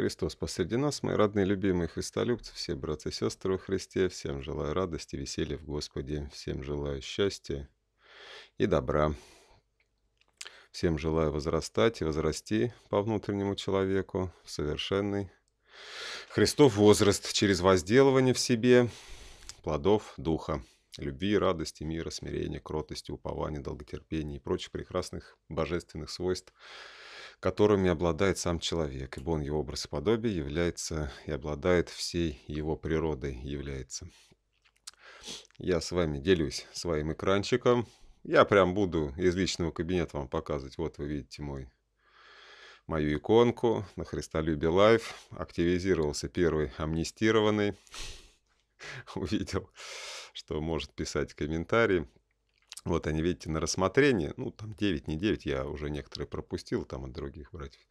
Христос посреди нас, мои родные, любимые христолюбцы, все братья и сестры во Христе, всем желаю радости, веселья в Господе, всем желаю счастья и добра. Всем желаю возрастать и возрасти по внутреннему человеку совершенный Христов возраст через возделывание в себе плодов Духа, любви, радости, мира, смирения, кротости, упования, долготерпения и прочих прекрасных божественных свойств – которыми обладает сам человек, ибо он его образ и подобие является и обладает всей его природой является. Я с вами делюсь своим экранчиком. Я прям буду из личного кабинета вам показывать. Вот вы видите мой мою иконку на Христолюбе Лайв. Активизировался первый амнистированный. Увидел, что может писать комментарии. Вот, они, видите, на рассмотрение, ну, там 9, не 9, я уже некоторые пропустил там от других братьев,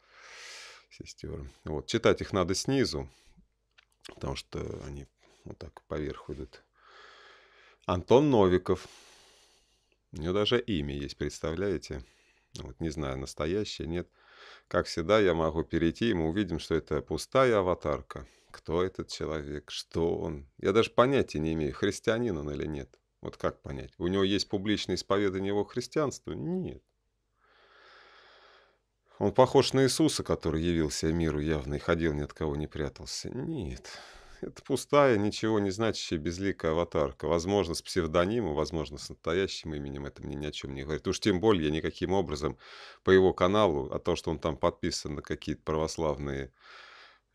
сестер. Вот, читать их надо снизу, потому что они вот так поверху идут. Антон Новиков. У него даже имя есть, представляете? Вот, не знаю, настоящее, нет. Как всегда, я могу перейти, и мы увидим, что это пустая аватарка. Кто этот человек, что он. Я даже понятия не имею, христианин он или нет. Вот как понять? У него есть публичное исповедание его христианства? Нет. Он похож на Иисуса, который явился миру явно и ходил, ни от кого не прятался? Нет. Это пустая, ничего не значащая, безликая аватарка. Возможно, с псевдонимом, возможно, с настоящим именем. Это мне ни о чем не говорит. Уж тем более я никаким образом по его каналу, о том, что он там подписан на какие-то православные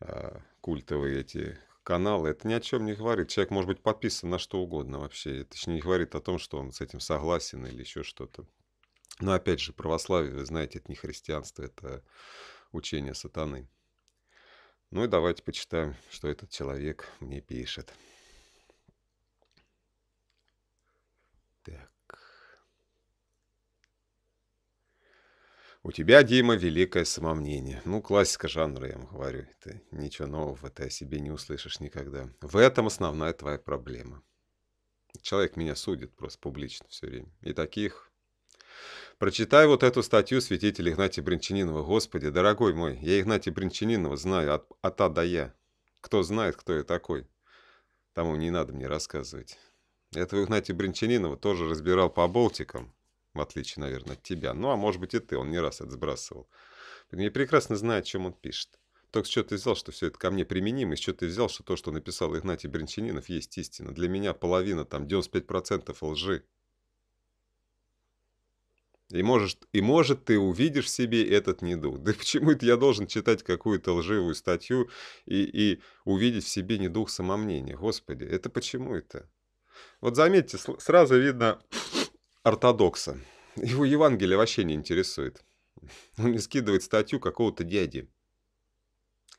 э, культовые эти каналы, это ни о чем не говорит. Человек может быть подписан на что угодно вообще. Точнее, не говорит о том, что он с этим согласен или еще что-то. Но опять же, православие, вы знаете, это не христианство, это учение сатаны. Ну и давайте почитаем, что этот человек мне пишет. Так. У тебя, Дима, великое самомнение. Ну, классика жанра, я вам говорю. Ты ничего нового ты о себе не услышишь никогда. В этом основная твоя проблема. Человек меня судит просто публично все время. И таких... Прочитай вот эту статью святителя Игнатия Бринчанинова. Господи, дорогой мой, я Игнатия Бринчанинова знаю от, от А до Я. Кто знает, кто я такой, тому не надо мне рассказывать. Этого Игнатия Бринчанинова тоже разбирал по болтикам в отличие, наверное, от тебя. Ну, а может быть и ты, он не раз это сбрасывал. Я прекрасно знаю, о чем он пишет. Только с чего ты взял, что все это ко мне применимо, и с чего ты взял, что то, что написал Игнатий Бринчанинов, есть истина. Для меня половина, там, 95% лжи. И, может, и может ты увидишь в себе этот недуг. Да почему это я должен читать какую-то лживую статью и, и увидеть в себе недуг самомнения? Господи, это почему это? Вот заметьте, сразу видно, ортодокса. Его Евангелие вообще не интересует. Он мне скидывает статью какого-то дяди.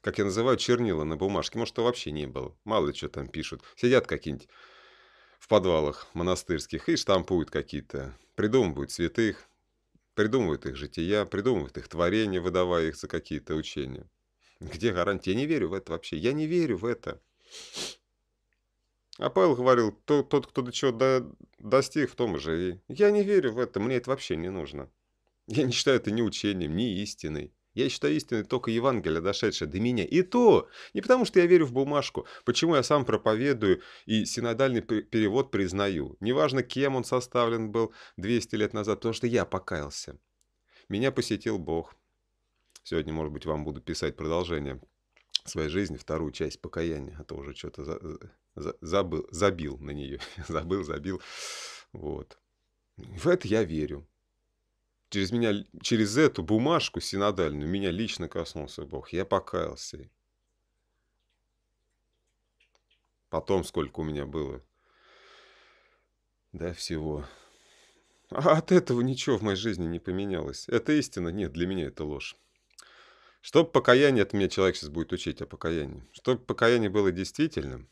Как я называю, чернила на бумажке. Может, его вообще не было. Мало ли что там пишут. Сидят какие-нибудь в подвалах монастырских и штампуют какие-то. Придумывают святых, придумывают их жития, придумывают их творения, выдавая их за какие-то учения. Где гарантия? Я не верю в это вообще. Я не верю в это. А Павел говорил, то, тот, кто до чего до, достиг, в том и живи. Я не верю в это, мне это вообще не нужно. Я не считаю это ни учением, ни истиной. Я считаю истиной только Евангелие, дошедшее до меня. И то не потому, что я верю в бумажку. Почему я сам проповедую и синодальный перевод признаю. Неважно, кем он составлен был 200 лет назад, потому что я покаялся. Меня посетил Бог. Сегодня, может быть, вам буду писать продолжение своей жизни, вторую часть покаяния, а то уже что-то забыл, забил на нее, забыл, забил, вот. В это я верю. Через меня, через эту бумажку синодальную меня лично коснулся Бог. Я покаялся. Потом сколько у меня было, да, всего. А от этого ничего в моей жизни не поменялось. Это истина? Нет, для меня это ложь. Чтобы покаяние, это меня человек сейчас будет учить о покаянии, чтобы покаяние было действительным,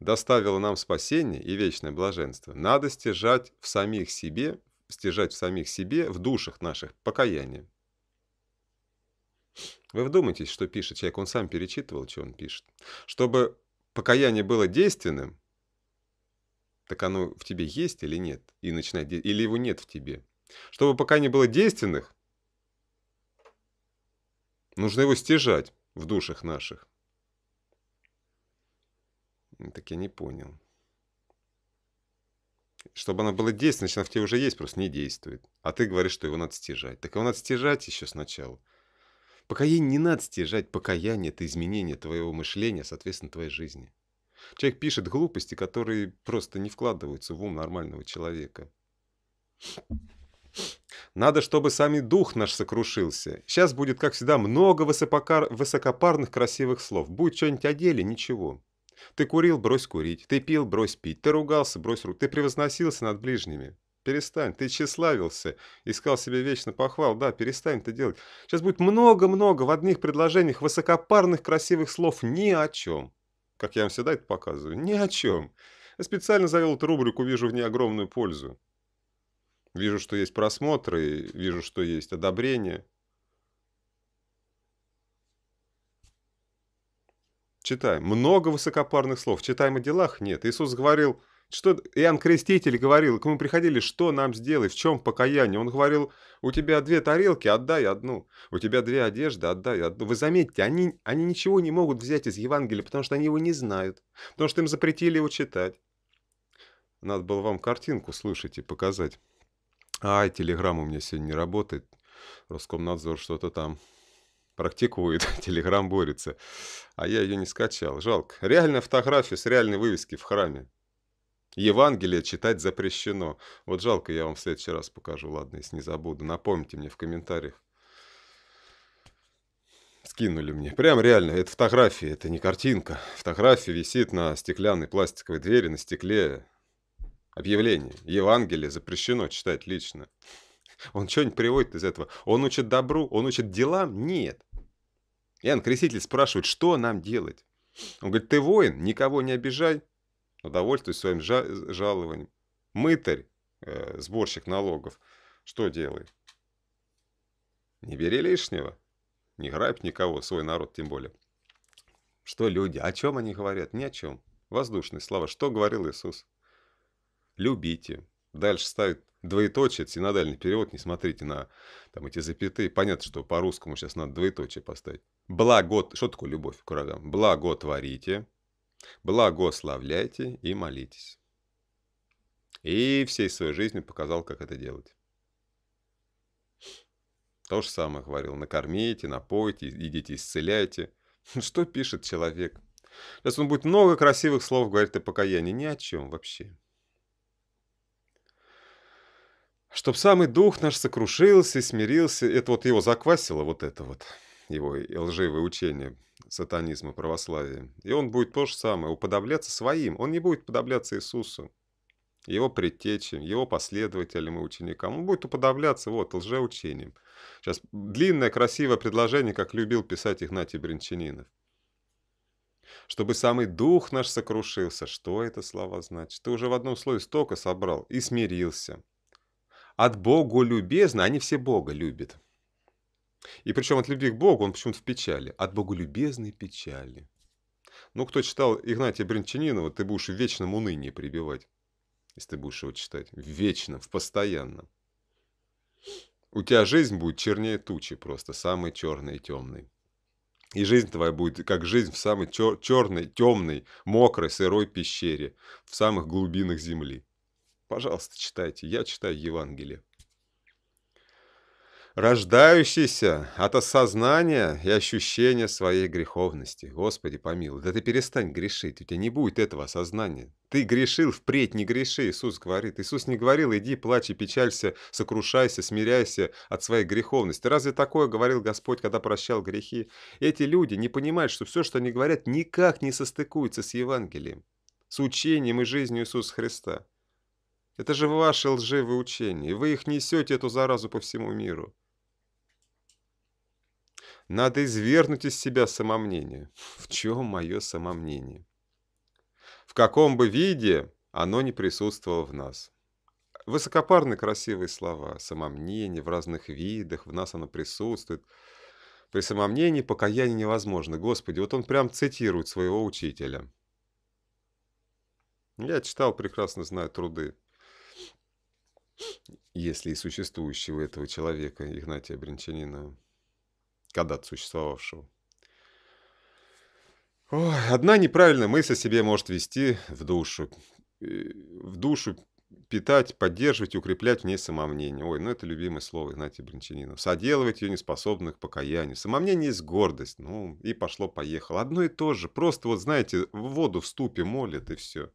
доставила нам спасение и вечное блаженство, надо стяжать в самих себе, стяжать в самих себе, в душах наших, покаяние. Вы вдумайтесь, что пишет человек, он сам перечитывал, что он пишет. Чтобы покаяние было действенным, так оно в тебе есть или нет, и начинает, или его нет в тебе. Чтобы покаяние было действенных, нужно его стяжать в душах наших. Так я не понял. Чтобы она была действенно, значит, оно в тебе уже есть, просто не действует. А ты говоришь, что его надо стяжать. Так его надо стяжать еще сначала. Покаяние не надо стяжать. Покаяние – это изменение твоего мышления, соответственно, твоей жизни. Человек пишет глупости, которые просто не вкладываются в ум нормального человека. Надо, чтобы сами дух наш сокрушился. Сейчас будет, как всегда, много высокопарных красивых слов. Будет что-нибудь о деле – ничего. Ты курил, брось курить. Ты пил, брось пить. Ты ругался, брось рук. Ты превозносился над ближними. Перестань. Ты тщеславился. Искал себе вечно похвал. Да, перестань это делать. Сейчас будет много-много в одних предложениях высокопарных красивых слов ни о чем. Как я вам всегда это показываю. Ни о чем. Я специально завел эту рубрику «Вижу в ней огромную пользу». Вижу, что есть просмотры, вижу, что есть одобрение. Читаем. Много высокопарных слов. Читаем о делах? Нет. Иисус говорил, что Иоанн Креститель говорил, к мы приходили, что нам сделать, в чем покаяние. Он говорил, у тебя две тарелки, отдай одну. У тебя две одежды, отдай одну. Вы заметьте, они, они ничего не могут взять из Евангелия, потому что они его не знают. Потому что им запретили его читать. Надо было вам картинку слышать и показать. Ай, телеграмма у меня сегодня не работает. Роскомнадзор что-то там практикует, Телеграм борется. А я ее не скачал. Жалко. Реальная фотография с реальной вывески в храме. Евангелие читать запрещено. Вот жалко, я вам в следующий раз покажу. Ладно, если не забуду. Напомните мне в комментариях. Скинули мне. Прям реально, это фотография, это не картинка. Фотография висит на стеклянной пластиковой двери, на стекле. Объявление. Евангелие запрещено читать лично. Он что-нибудь приводит из этого? Он учит добру? Он учит делам? Нет. Иоанн Креститель спрашивает, что нам делать? Он говорит, ты воин, никого не обижай, но довольствуйся своим жалованием. Мытарь, э, сборщик налогов, что делает? Не бери лишнего, не грабь никого, свой народ тем более. Что люди, о чем они говорят? Ни о чем. Воздушные слова. Что говорил Иисус? Любите, Дальше ставит двоеточие, это синодальный перевод, не смотрите на там, эти запятые. Понятно, что по-русскому сейчас надо двоеточие поставить. Благо, что такое любовь к врагам? Благотворите, благословляйте и молитесь. И всей своей жизнью показал, как это делать. То же самое говорил, накормите, напойте, идите, исцеляйте. Ну, что пишет человек? Сейчас он будет много красивых слов говорить о покаянии. Ни о чем вообще. чтоб самый дух наш сокрушился, и смирился. Это вот его заквасило, вот это вот, его лживое учение сатанизма православия. И он будет то же самое, уподобляться своим. Он не будет подобляться Иисусу, его предтечам, его последователям и ученикам. Он будет уподобляться вот лжеучением. Сейчас длинное красивое предложение, как любил писать Игнатий Бринчанинов. Чтобы самый дух наш сокрушился. Что это слова значит? Ты уже в одном слове столько собрал и смирился от Бога любезно, они все Бога любят. И причем от любви к Богу он почему-то в печали, от Бога любезной печали. Ну, кто читал Игнатия Бринчанинова, ты будешь в вечном унынии прибивать, если ты будешь его читать. В вечном, в постоянном. У тебя жизнь будет чернее тучи просто, самой черной и темной. И жизнь твоя будет как жизнь в самой чер- черной, темной, мокрой, сырой пещере, в самых глубинах земли. Пожалуйста, читайте. Я читаю Евангелие. Рождающийся от осознания и ощущения своей греховности. Господи, помилуй. Да ты перестань грешить. У тебя не будет этого осознания. Ты грешил, впредь не греши, Иисус говорит. Иисус не говорил, иди, плачь и печалься, сокрушайся, смиряйся от своей греховности. Разве такое говорил Господь, когда прощал грехи? Эти люди не понимают, что все, что они говорят, никак не состыкуется с Евангелием, с учением и жизнью Иисуса Христа. Это же ваши лживые учения, и вы их несете, эту заразу, по всему миру. Надо извергнуть из себя самомнение. В чем мое самомнение? В каком бы виде оно не присутствовало в нас. Высокопарные красивые слова, самомнение в разных видах, в нас оно присутствует. При самомнении покаяние невозможно. Господи, вот он прям цитирует своего учителя. Я читал, прекрасно знаю труды если и существующего этого человека, Игнатия Бринчанина, когда-то существовавшего. Ой, одна неправильная мысль о себе может вести в душу. Э, в душу питать, поддерживать, укреплять в ней самомнение. Ой, ну это любимое слово Игнатия Бринчанина. Соделывать ее неспособных покаянию. Самомнение есть гордость. Ну и пошло-поехало. Одно и то же. Просто вот, знаете, в воду в ступе молят и все.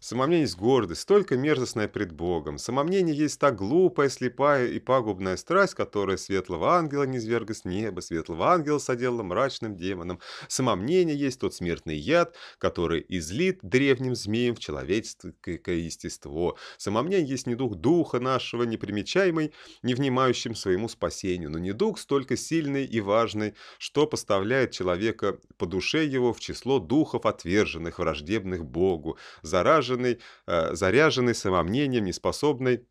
Самомнение есть гордость, столько мерзостная пред Богом. Самомнение есть та глупая, слепая и пагубная страсть, которая светлого ангела не низверга с неба, светлого ангела содела мрачным демоном. Самомнение есть тот смертный яд, который излит древним змеем в человеческое естество. Самомнение есть недуг духа нашего, непримечаемый, не внимающим своему спасению, но недуг столько сильный и важный, что поставляет человека по душе его в число духов отверженных, враждебных Богу, зараженных заряженный, э, заряженный самомнением, неспособный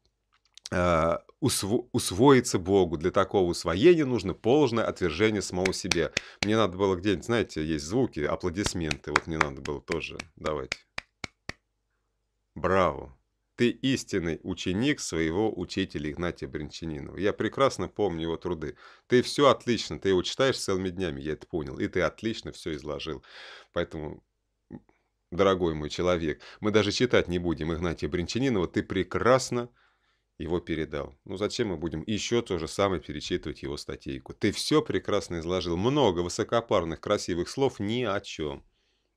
э, усво усвоиться Богу. Для такого усвоения нужно полное отвержение самого себе. Мне надо было где-нибудь, знаете, есть звуки, аплодисменты. Вот мне надо было тоже. Давайте. Браво! Ты истинный ученик своего учителя Игнатия Бринчанинова. Я прекрасно помню его труды. Ты все отлично, ты его читаешь целыми днями, я это понял. И ты отлично все изложил. Поэтому дорогой мой человек, мы даже читать не будем Игнатия Бринчанинова, ты прекрасно его передал. Ну зачем мы будем еще то же самое перечитывать его статейку? Ты все прекрасно изложил, много высокопарных, красивых слов ни о чем.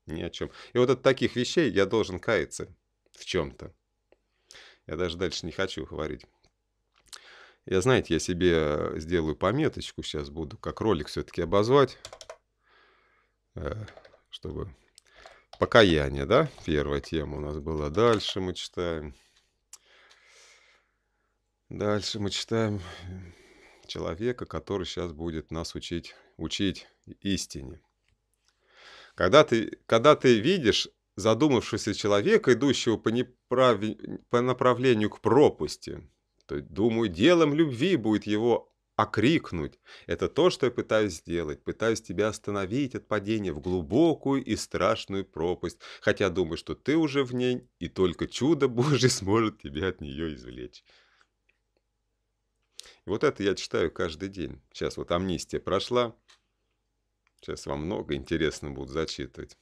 Ни о чем. И вот от таких вещей я должен каяться в чем-то. Я даже дальше не хочу говорить. Я, знаете, я себе сделаю пометочку, сейчас буду как ролик все-таки обозвать, э, чтобы Покаяние, да? Первая тема у нас была. Дальше мы читаем. Дальше мы читаем человека, который сейчас будет нас учить, учить истине. Когда ты, когда ты видишь задумавшегося человека, идущего по, неправ... по направлению к пропасти, то, думаю, делом любви будет его окрикнуть. Это то, что я пытаюсь сделать. Пытаюсь тебя остановить от падения в глубокую и страшную пропасть, хотя думаю, что ты уже в ней, и только чудо Божье сможет тебя от нее извлечь. И вот это я читаю каждый день. Сейчас вот амнистия прошла. Сейчас вам много интересного будут зачитывать.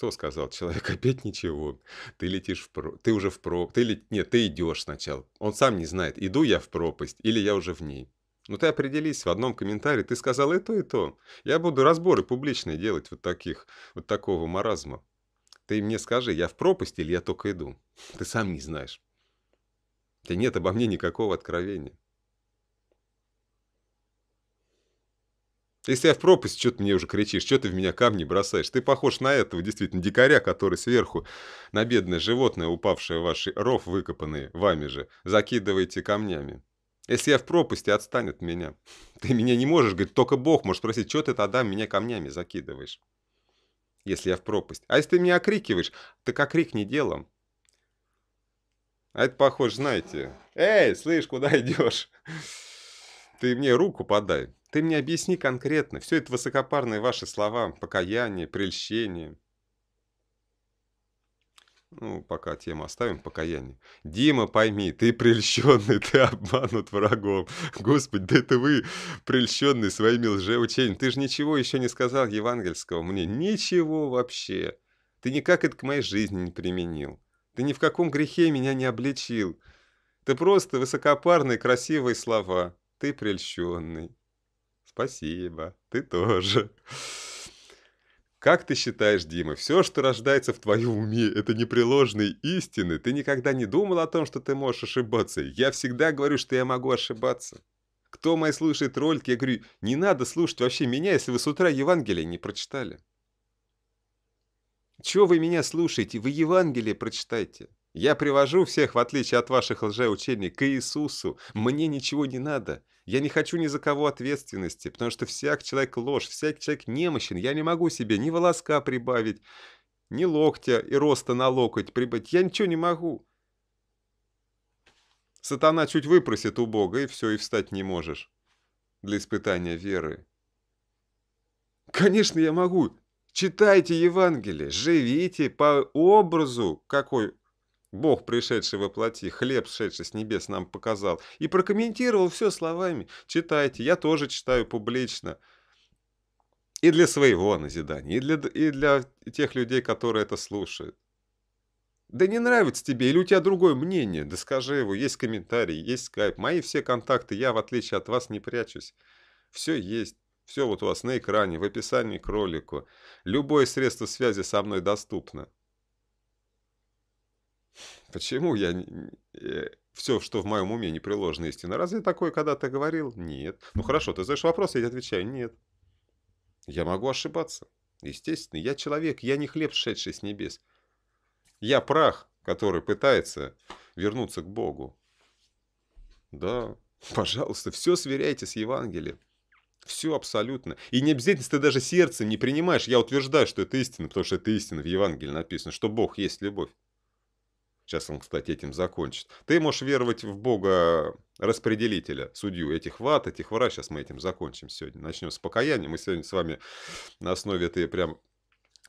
Что сказал человек? Опять ничего. Ты летишь в про... Ты уже в пропасть. Ты лет... Нет, ты идешь сначала. Он сам не знает, иду я в пропасть или я уже в ней. Ну ты определись в одном комментарии, ты сказал и то, и то. Я буду разборы публичные делать вот таких, вот такого маразма. Ты мне скажи, я в пропасть или я только иду? Ты сам не знаешь. У тебя нет обо мне никакого откровения. Если я в пропасть, что ты мне уже кричишь, что ты в меня камни бросаешь? Ты похож на этого, действительно, дикаря, который сверху на бедное животное, упавшее в ваш ров, выкопанный вами же, закидываете камнями. Если я в пропасти, отстань от меня. Ты меня не можешь, говорит, только Бог может спросить, что ты тогда меня камнями закидываешь? Если я в пропасть. А если ты меня окрикиваешь, так окрикни делом. А это похоже, знаете, «Эй, слышь, куда идешь?» Ты мне руку подай. Ты мне объясни конкретно, все это высокопарные ваши слова, покаяние, прельщение. Ну, пока тему оставим, покаяние. Дима, пойми, ты прельщенный, ты обманут врагом. Господи, да это вы, прельщенный своими лжеучениями. Ты же ничего еще не сказал евангельского мне. Ничего вообще. Ты никак это к моей жизни не применил. Ты ни в каком грехе меня не обличил. Ты просто высокопарные красивые слова. Ты прельщенный. Спасибо, ты тоже. Как ты считаешь, Дима, все, что рождается в твоем уме, это непреложные истины? Ты никогда не думал о том, что ты можешь ошибаться? Я всегда говорю, что я могу ошибаться. Кто мой слушает ролики, я говорю, не надо слушать вообще меня, если вы с утра Евангелие не прочитали. Чего вы меня слушаете? Вы Евангелие прочитайте. Я привожу всех, в отличие от ваших лжеучений, к Иисусу. Мне ничего не надо. Я не хочу ни за кого ответственности, потому что всяк человек ложь, всяк человек немощен. Я не могу себе ни волоска прибавить, ни локтя и роста на локоть прибавить. Я ничего не могу. Сатана чуть выпросит у Бога, и все, и встать не можешь для испытания веры. Конечно, я могу. Читайте Евангелие, живите по образу, какой Бог, пришедший во плоти, хлеб, шедший с небес, нам показал. И прокомментировал все словами. Читайте, я тоже читаю публично. И для своего назидания, и для, и для тех людей, которые это слушают. Да не нравится тебе, или у тебя другое мнение, да скажи его, есть комментарий, есть скайп, мои все контакты, я в отличие от вас не прячусь. Все есть, все вот у вас на экране, в описании к ролику. Любое средство связи со мной доступно. Почему я... Э, все, что в моем уме не приложено истина. Разве я такое когда-то говорил? Нет. Ну хорошо, ты задаешь вопрос, я тебе отвечаю, нет. Я могу ошибаться. Естественно, я человек, я не хлеб, шедший с небес. Я прах, который пытается вернуться к Богу. Да, пожалуйста, все сверяйте с Евангелием. Все абсолютно. И не обязательно, ты даже сердце не принимаешь, я утверждаю, что это истина, потому что это истина в Евангелии написано, что Бог есть любовь. Сейчас он, кстати, этим закончит. Ты можешь веровать в Бога э, распределителя, судью этих ват, этих вра. Сейчас мы этим закончим сегодня. Начнем с покаяния. Мы сегодня с вами на основе этой прям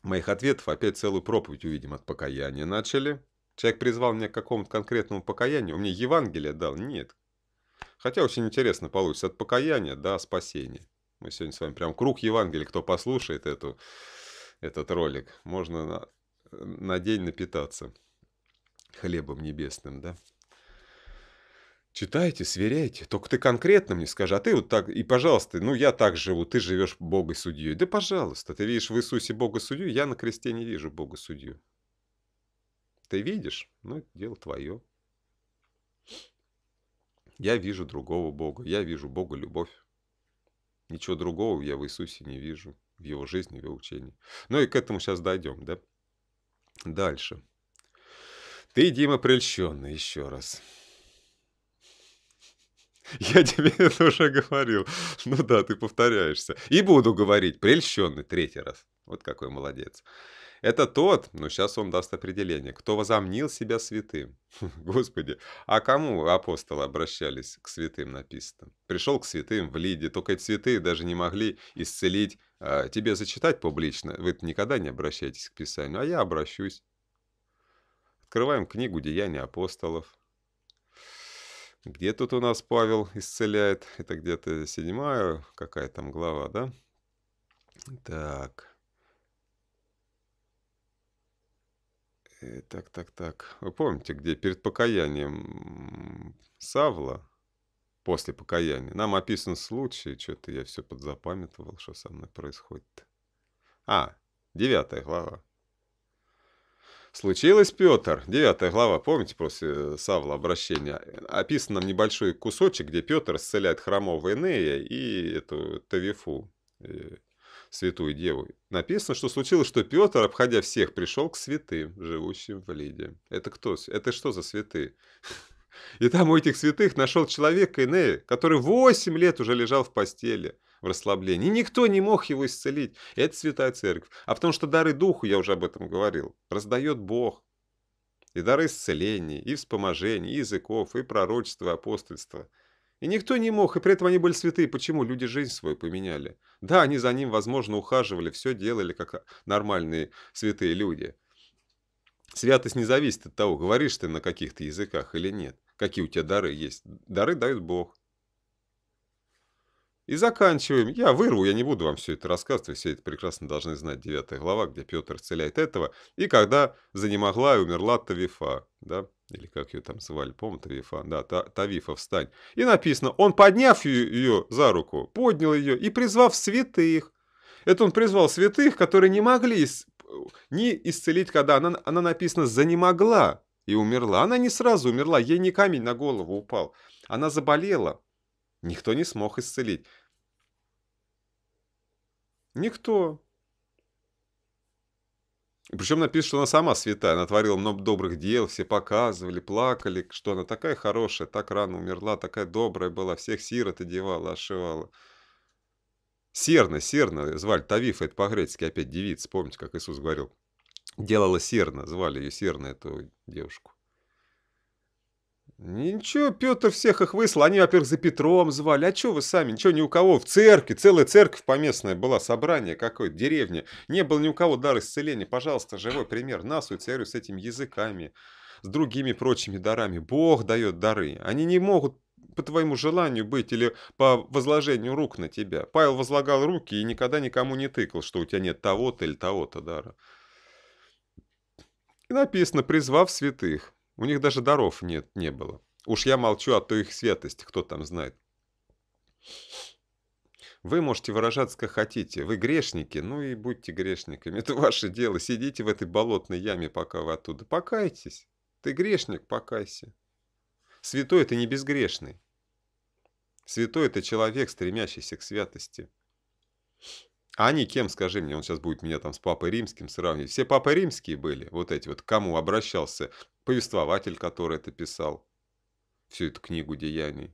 моих ответов опять целую проповедь увидим от покаяния. Начали. Человек призвал меня к какому-то конкретному покаянию. Он мне Евангелие дал? Нет. Хотя очень интересно получится. От покаяния до спасения. Мы сегодня с вами прям круг Евангелия. Кто послушает эту, этот ролик, можно на, э, на день напитаться хлебом небесным, да? Читайте, сверяйте. Только ты конкретно мне скажи, а ты вот так, и пожалуйста, ну я так живу, ты живешь Бога судьей. Да пожалуйста, ты видишь в Иисусе Бога судью, я на кресте не вижу Бога судью. Ты видишь? Ну, дело твое. Я вижу другого Бога, я вижу Бога любовь. Ничего другого я в Иисусе не вижу, в его жизни, в его учении. Ну и к этому сейчас дойдем, да? Дальше. Ты, Дима, прельщенный еще раз. Я тебе это уже говорил. Ну да, ты повторяешься. И буду говорить, прельщенный третий раз. Вот какой молодец. Это тот, ну сейчас он даст определение, кто возомнил себя святым. Господи, а кому апостолы обращались к святым написано? Пришел к святым в Лиде, только эти святые даже не могли исцелить. А, тебе зачитать публично, вы никогда не обращайтесь к Писанию, а я обращусь. Открываем книгу «Деяния апостолов». Где тут у нас Павел исцеляет? Это где-то седьмая какая там глава, да? Так. Э, так, так, так. Вы помните, где перед покаянием Савла, после покаяния, нам описан случай, что-то я все подзапамятовал, что со мной происходит. А, девятая глава. Случилось, Петр, девятая глава, помните, после э, Савла обращения, описан нам небольшой кусочек, где Петр исцеляет хромого Энея и эту Тавифу, э, святую деву. Написано, что случилось, что Петр, обходя всех, пришел к святым, живущим в Лиде. Это кто? Это что за святые? И там у этих святых нашел человека Энея, который 8 лет уже лежал в постели – в расслаблении. никто не мог его исцелить. это Святая Церковь. А потому что дары Духу, я уже об этом говорил, раздает Бог. И дары исцеления, и вспоможения, и языков, и пророчества, и апостольства. И никто не мог, и при этом они были святые. Почему? Люди жизнь свою поменяли. Да, они за ним, возможно, ухаживали, все делали, как нормальные святые люди. Святость не зависит от того, говоришь ты на каких-то языках или нет, какие у тебя дары есть. Дары дает Бог. И заканчиваем. Я вырву, я не буду вам все это рассказывать, вы все это прекрасно должны знать, девятая глава, где Петр исцеляет этого, и когда занемогла и умерла Тавифа, да, или как ее там звали, помню, Тавифа, да, та, Тавифа, встань. И написано, он, подняв ее, за руку, поднял ее и призвав святых. Это он призвал святых, которые не могли э, не исцелить, когда она, она написана занемогла и умерла. Она не сразу умерла, ей не камень на голову упал. Она заболела, Никто не смог исцелить. Никто. Причем напишет, что она сама святая, она творила много добрых дел, все показывали, плакали, что она такая хорошая, так рано умерла, такая добрая была, всех сирот одевала, ошивала. Серна, Серна, звали Тавифа, это по-гречески опять девица, помните, как Иисус говорил. Делала Серна, звали ее Серна, эту девушку. Ничего, Петр всех их выслал. Они, во-первых, за Петром звали. А что вы сами? Ничего ни у кого. В церкви, целая церковь поместная была, собрание какое-то, деревня. Не было ни у кого дар исцеления. Пожалуйста, живой пример. Нас, у царю, с этими языками, с другими прочими дарами. Бог дает дары. Они не могут по твоему желанию быть или по возложению рук на тебя. Павел возлагал руки и никогда никому не тыкал, что у тебя нет того-то или того-то дара. И написано, призвав святых, у них даже даров нет, не было. Уж я молчу, а то их святость, кто там знает. Вы можете выражаться как хотите. Вы грешники, ну и будьте грешниками. Это ваше дело. Сидите в этой болотной яме, пока вы оттуда. Покайтесь. Ты грешник, покайся. Святой – это не безгрешный. Святой – это человек, стремящийся к святости. А они кем, скажи мне, он сейчас будет меня там с папой римским сравнивать. Все папы римские были, вот эти вот, к кому обращался повествователь, который это писал, всю эту книгу деяний.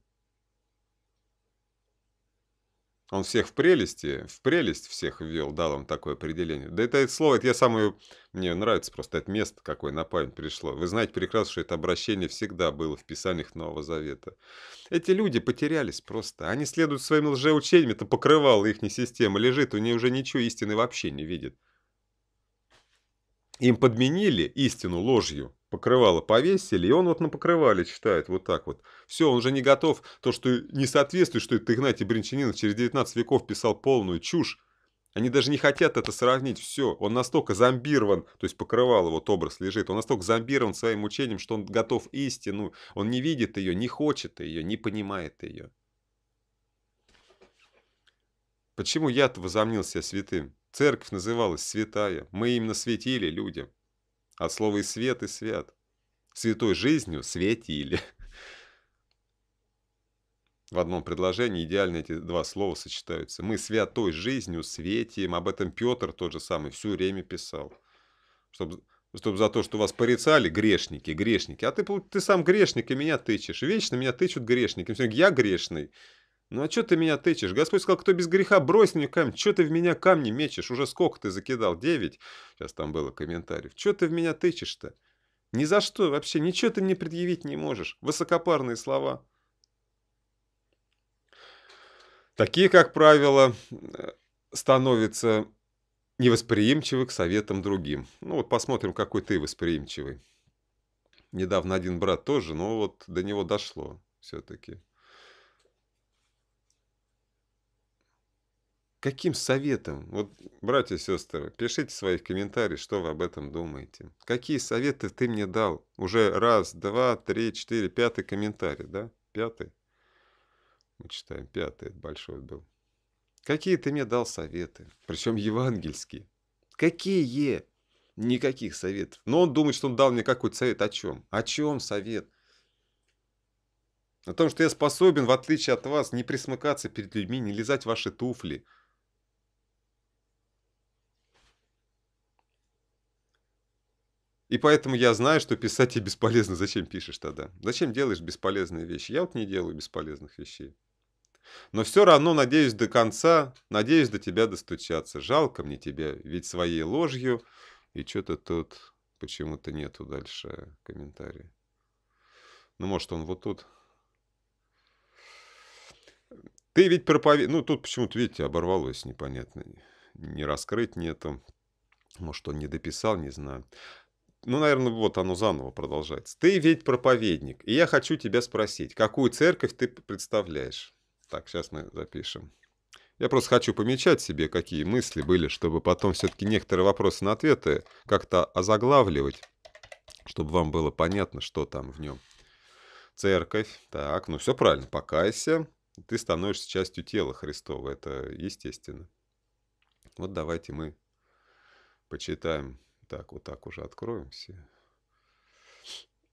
Он всех в прелести, в прелесть всех ввел, дал им такое определение. Да это, это слово, это я самое, мне нравится просто, это место какое на память пришло. Вы знаете прекрасно, что это обращение всегда было в Писаниях Нового Завета. Эти люди потерялись просто. Они следуют своим лжеучениям, это покрывало их не система лежит, у них уже ничего истины вообще не видит. Им подменили истину ложью, покрывало повесили, и он вот на покрывале читает вот так вот. Все, он же не готов, то, что не соответствует, что это Игнатий Бринчанинов через 19 веков писал полную чушь. Они даже не хотят это сравнить, все. Он настолько зомбирован, то есть покрывало, вот образ лежит, он настолько зомбирован своим учением, что он готов истину, он не видит ее, не хочет ее, не понимает ее. Почему я-то возомнил себя святым? Церковь называлась святая, мы именно светили людям. а слова «и свет» и «свят». Святой жизнью светили. В одном предложении идеально эти два слова сочетаются. Мы святой жизнью светим. Об этом Петр тот же самый все время писал. Чтобы, чтобы за то, что вас порицали, грешники, грешники. А ты, ты сам грешник, и меня тычешь. Вечно меня тычут грешники. Я грешный. «Ну а что ты меня тычешь? Господь сказал, кто без греха, брось мне камень. Что ты в меня камни мечешь? Уже сколько ты закидал? Девять?» Сейчас там было комментариев. «Что ты в меня тычешь-то? Ни за что вообще, ничего ты мне предъявить не можешь. Высокопарные слова». Такие, как правило, становятся невосприимчивы к советам другим. Ну вот посмотрим, какой ты восприимчивый. Недавно один брат тоже, но вот до него дошло все-таки. Каким советом? Вот, братья и сестры, пишите свои комментарии, что вы об этом думаете. Какие советы ты мне дал? Уже раз, два, три, четыре, пятый комментарий, да? Пятый? Мы читаем, пятый, это большой был. Какие ты мне дал советы? Причем евангельские. Какие? Никаких советов. Но он думает, что он дал мне какой-то совет. О чем? О чем совет? О том, что я способен, в отличие от вас, не присмыкаться перед людьми, не лизать ваши туфли – И поэтому я знаю, что писать тебе бесполезно. Зачем пишешь тогда? Зачем делаешь бесполезные вещи? Я вот не делаю бесполезных вещей. Но все равно надеюсь до конца, надеюсь до тебя достучаться. Жалко мне тебя, ведь своей ложью. И что-то тут почему-то нету дальше комментария. Ну, может, он вот тут. Ты ведь проповед... Ну, тут почему-то, видите, оборвалось непонятно. Не раскрыть нету. Может, он не дописал, не знаю ну, наверное, вот оно заново продолжается. Ты ведь проповедник, и я хочу тебя спросить, какую церковь ты представляешь? Так, сейчас мы запишем. Я просто хочу помечать себе, какие мысли были, чтобы потом все-таки некоторые вопросы на ответы как-то озаглавливать, чтобы вам было понятно, что там в нем. Церковь. Так, ну все правильно, покайся. Ты становишься частью тела Христова, это естественно. Вот давайте мы почитаем так, вот так уже откроем все.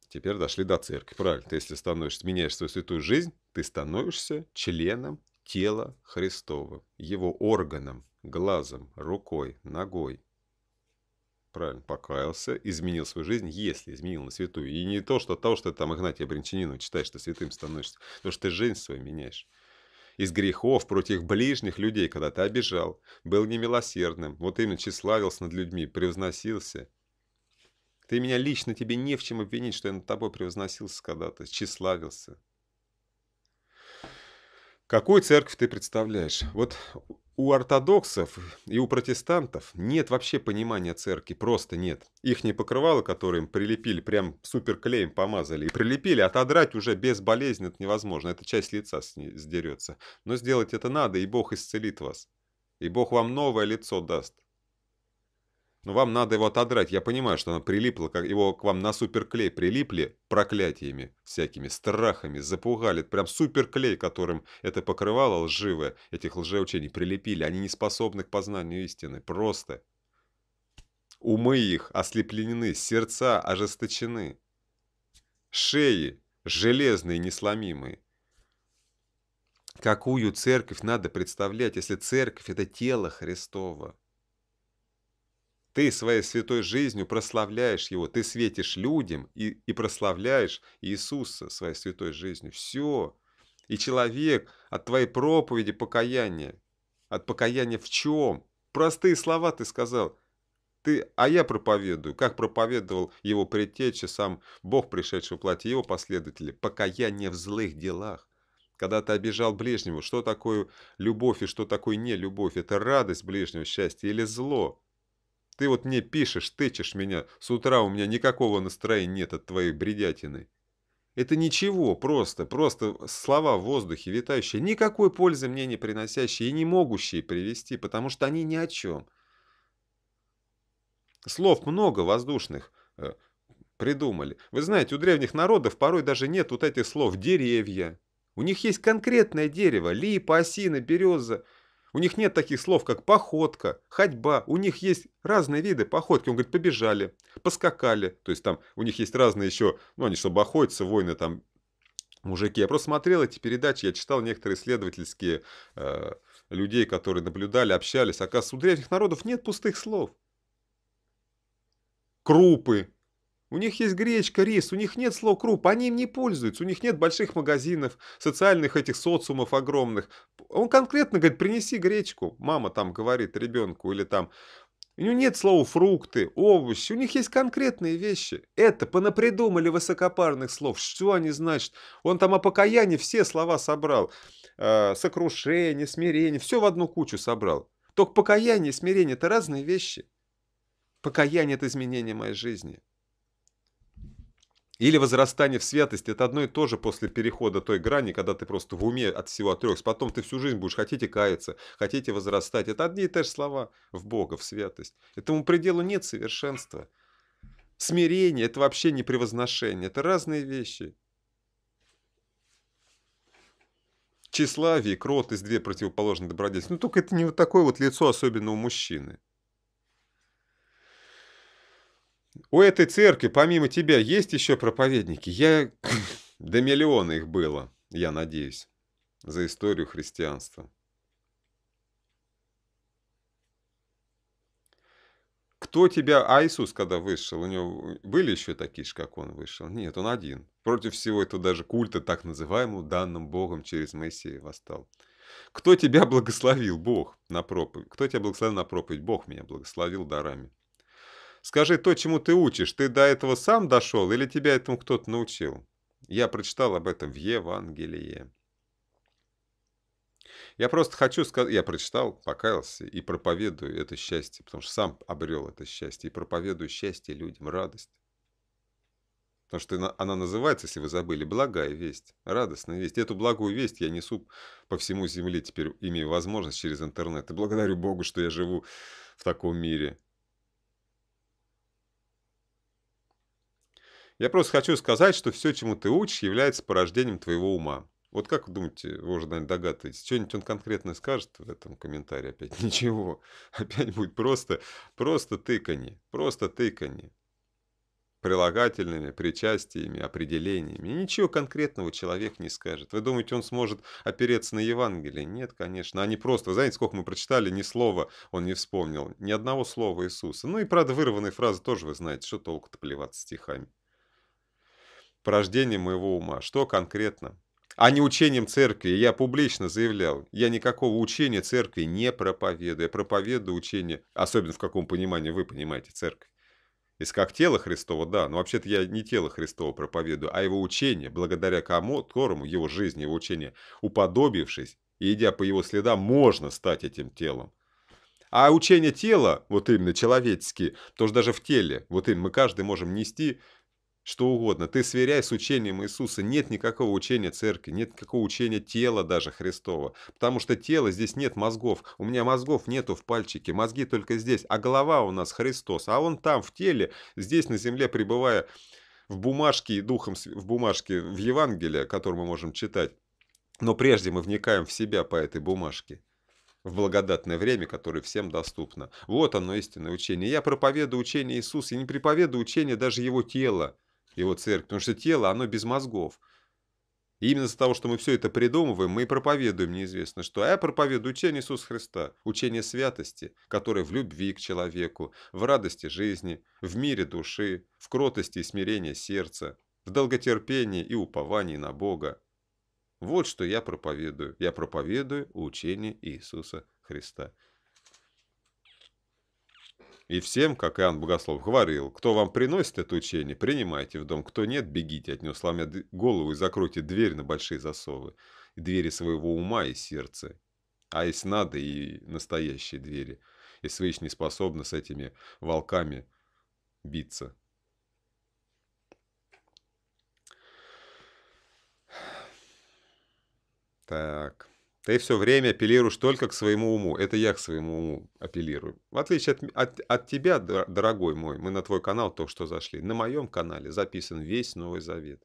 Теперь дошли до церкви. Правильно, ты если становишься, меняешь свою святую жизнь, ты становишься членом тела Христова, его органом, глазом, рукой, ногой. Правильно, покаялся, изменил свою жизнь, если изменил на святую. И не то, что от того, что ты там Игнатия Бринчанинова читаешь, что святым становишься, потому что ты жизнь свою меняешь из грехов против ближних людей, когда ты обижал, был немилосердным, вот именно тщеславился над людьми, превозносился. Ты меня лично, тебе не в чем обвинить, что я над тобой превозносился когда-то, тщеславился. Какую церковь ты представляешь? Вот у ортодоксов и у протестантов нет вообще понимания церкви, просто нет. Их не покрывало, которые им прилепили, прям суперклеем помазали и прилепили, отодрать уже без болезни это невозможно, это часть лица сдерется. Но сделать это надо, и Бог исцелит вас. И Бог вам новое лицо даст. Но вам надо его отодрать. Я понимаю, что оно прилипло, как его к вам на суперклей прилипли проклятиями всякими, страхами, запугали. прям суперклей, которым это покрывало лживое, этих лжеучений прилепили. Они не способны к познанию истины. Просто. Умы их ослеплены, сердца ожесточены. Шеи железные, несломимые. Какую церковь надо представлять, если церковь – это тело Христово? Ты своей святой жизнью прославляешь Его, ты светишь людям и, и прославляешь Иисуса своей святой жизнью. Все. И человек от твоей проповеди покаяния, от покаяния в чем? Простые слова ты сказал. Ты, а я проповедую, как проповедовал его предтеча, сам Бог, пришедший в плоти его последователи, покаяние в злых делах. Когда ты обижал ближнего, что такое любовь и что такое нелюбовь? Это радость ближнего, счастье или зло? Ты вот мне пишешь, тычешь меня. С утра у меня никакого настроения нет от твоей бредятины. Это ничего, просто, просто слова в воздухе витающие, никакой пользы мне не приносящие и не могущие привести, потому что они ни о чем. Слов много воздушных э, придумали. Вы знаете, у древних народов порой даже нет вот этих слов «деревья». У них есть конкретное дерево – липа, осина, береза – у них нет таких слов, как походка, ходьба. У них есть разные виды походки. Он говорит, побежали, поскакали. То есть там у них есть разные еще, ну они чтобы охотятся, воины там, мужики. Я просто смотрел эти передачи, я читал некоторые исследовательские э, людей, которые наблюдали, общались. Оказывается, у древних народов нет пустых слов. Крупы, у них есть гречка, рис, у них нет слоу круп, они им не пользуются, у них нет больших магазинов, социальных этих социумов огромных. Он конкретно говорит, принеси гречку, мама там говорит ребенку или там. У него нет слоу фрукты, овощи, у них есть конкретные вещи. Это понапридумали высокопарных слов, что они значат. Он там о покаянии все слова собрал, э, сокрушение, смирение, все в одну кучу собрал. Только покаяние и смирение – это разные вещи. Покаяние – это изменение моей жизни. Или возрастание в святости – это одно и то же после перехода той грани, когда ты просто в уме от всего отрекся. Потом ты всю жизнь будешь хотите каяться, хотите возрастать. Это одни и те же слова в Бога, в святость. Этому пределу нет совершенства. Смирение – это вообще не превозношение, это разные вещи. Тщеславие кротость – две противоположные добродетели. Ну, только это не вот такое вот лицо, особенно у мужчины. У этой церкви, помимо тебя, есть еще проповедники? Я... до миллиона их было, я надеюсь, за историю христианства. Кто тебя, а Иисус, когда вышел, у него были еще такие же, как он вышел? Нет, он один. Против всего этого даже культа, так называемого, данным Богом через Моисея восстал. Кто тебя благословил, Бог, на проповедь? Кто тебя благословил на проповедь? Бог меня благословил дарами. Скажи то, чему ты учишь, ты до этого сам дошел или тебя этому кто-то научил? Я прочитал об этом в Евангелии. Я просто хочу сказать, я прочитал, покаялся и проповедую это счастье, потому что сам обрел это счастье, и проповедую счастье людям, радость. Потому что она называется, если вы забыли, благая весть, радостная весть. Эту благую весть я несу по всему земле, теперь имею возможность через интернет. И благодарю Богу, что я живу в таком мире. Я просто хочу сказать, что все, чему ты учишь, является порождением твоего ума. Вот как вы думаете, вы уже, наверное, догадываетесь, что-нибудь он конкретно скажет в этом комментарии опять? Ничего. Опять будет просто, просто тыканье, просто тыканье. Прилагательными, причастиями, определениями. И ничего конкретного человек не скажет. Вы думаете, он сможет опереться на Евангелие? Нет, конечно. Они просто, вы знаете, сколько мы прочитали, ни слова он не вспомнил. Ни одного слова Иисуса. Ну и, правда, вырванные фразы тоже вы знаете. Что толку-то плеваться стихами? порождение моего ума. Что конкретно? А не учением церкви. Я публично заявлял, я никакого учения церкви не проповедую. Я проповедую учение, особенно в каком понимании вы понимаете церковь. из как тело Христова, да, но вообще-то я не тело Христова проповедую, а его учение, благодаря кому, которому его жизни, его учение, уподобившись и идя по его следам, можно стать этим телом. А учение тела, вот именно человеческие, тоже даже в теле, вот именно мы каждый можем нести что угодно. Ты сверяй с учением Иисуса. Нет никакого учения церкви, нет никакого учения тела даже Христова. Потому что тело здесь нет мозгов. У меня мозгов нету в пальчике, мозги только здесь. А голова у нас Христос, а он там в теле, здесь на земле пребывая в бумажке и духом, в бумажке в Евангелие, которое мы можем читать. Но прежде мы вникаем в себя по этой бумажке в благодатное время, которое всем доступно. Вот оно истинное учение. Я проповедую учение Иисуса, я не проповедую учение даже Его тела его церковь, потому что тело, оно без мозгов. И именно из-за того, что мы все это придумываем, мы и проповедуем неизвестно что. А я проповедую учение Иисуса Христа, учение святости, которое в любви к человеку, в радости жизни, в мире души, в кротости и смирении сердца, в долготерпении и уповании на Бога. Вот что я проповедую. Я проповедую учение Иисуса Христа. И всем, как Иоанн Богослов говорил, кто вам приносит это учение, принимайте в дом, кто нет, бегите от него, сломя голову и закройте дверь на большие засовы, и двери своего ума и сердца, а если надо, и настоящие двери, если вы еще не способны с этими волками биться. Так... Ты все время апеллируешь только к своему уму. Это я к своему уму апеллирую. В отличие от, от, от тебя, дорогой мой, мы на твой канал только что зашли. На моем канале записан весь Новый Завет.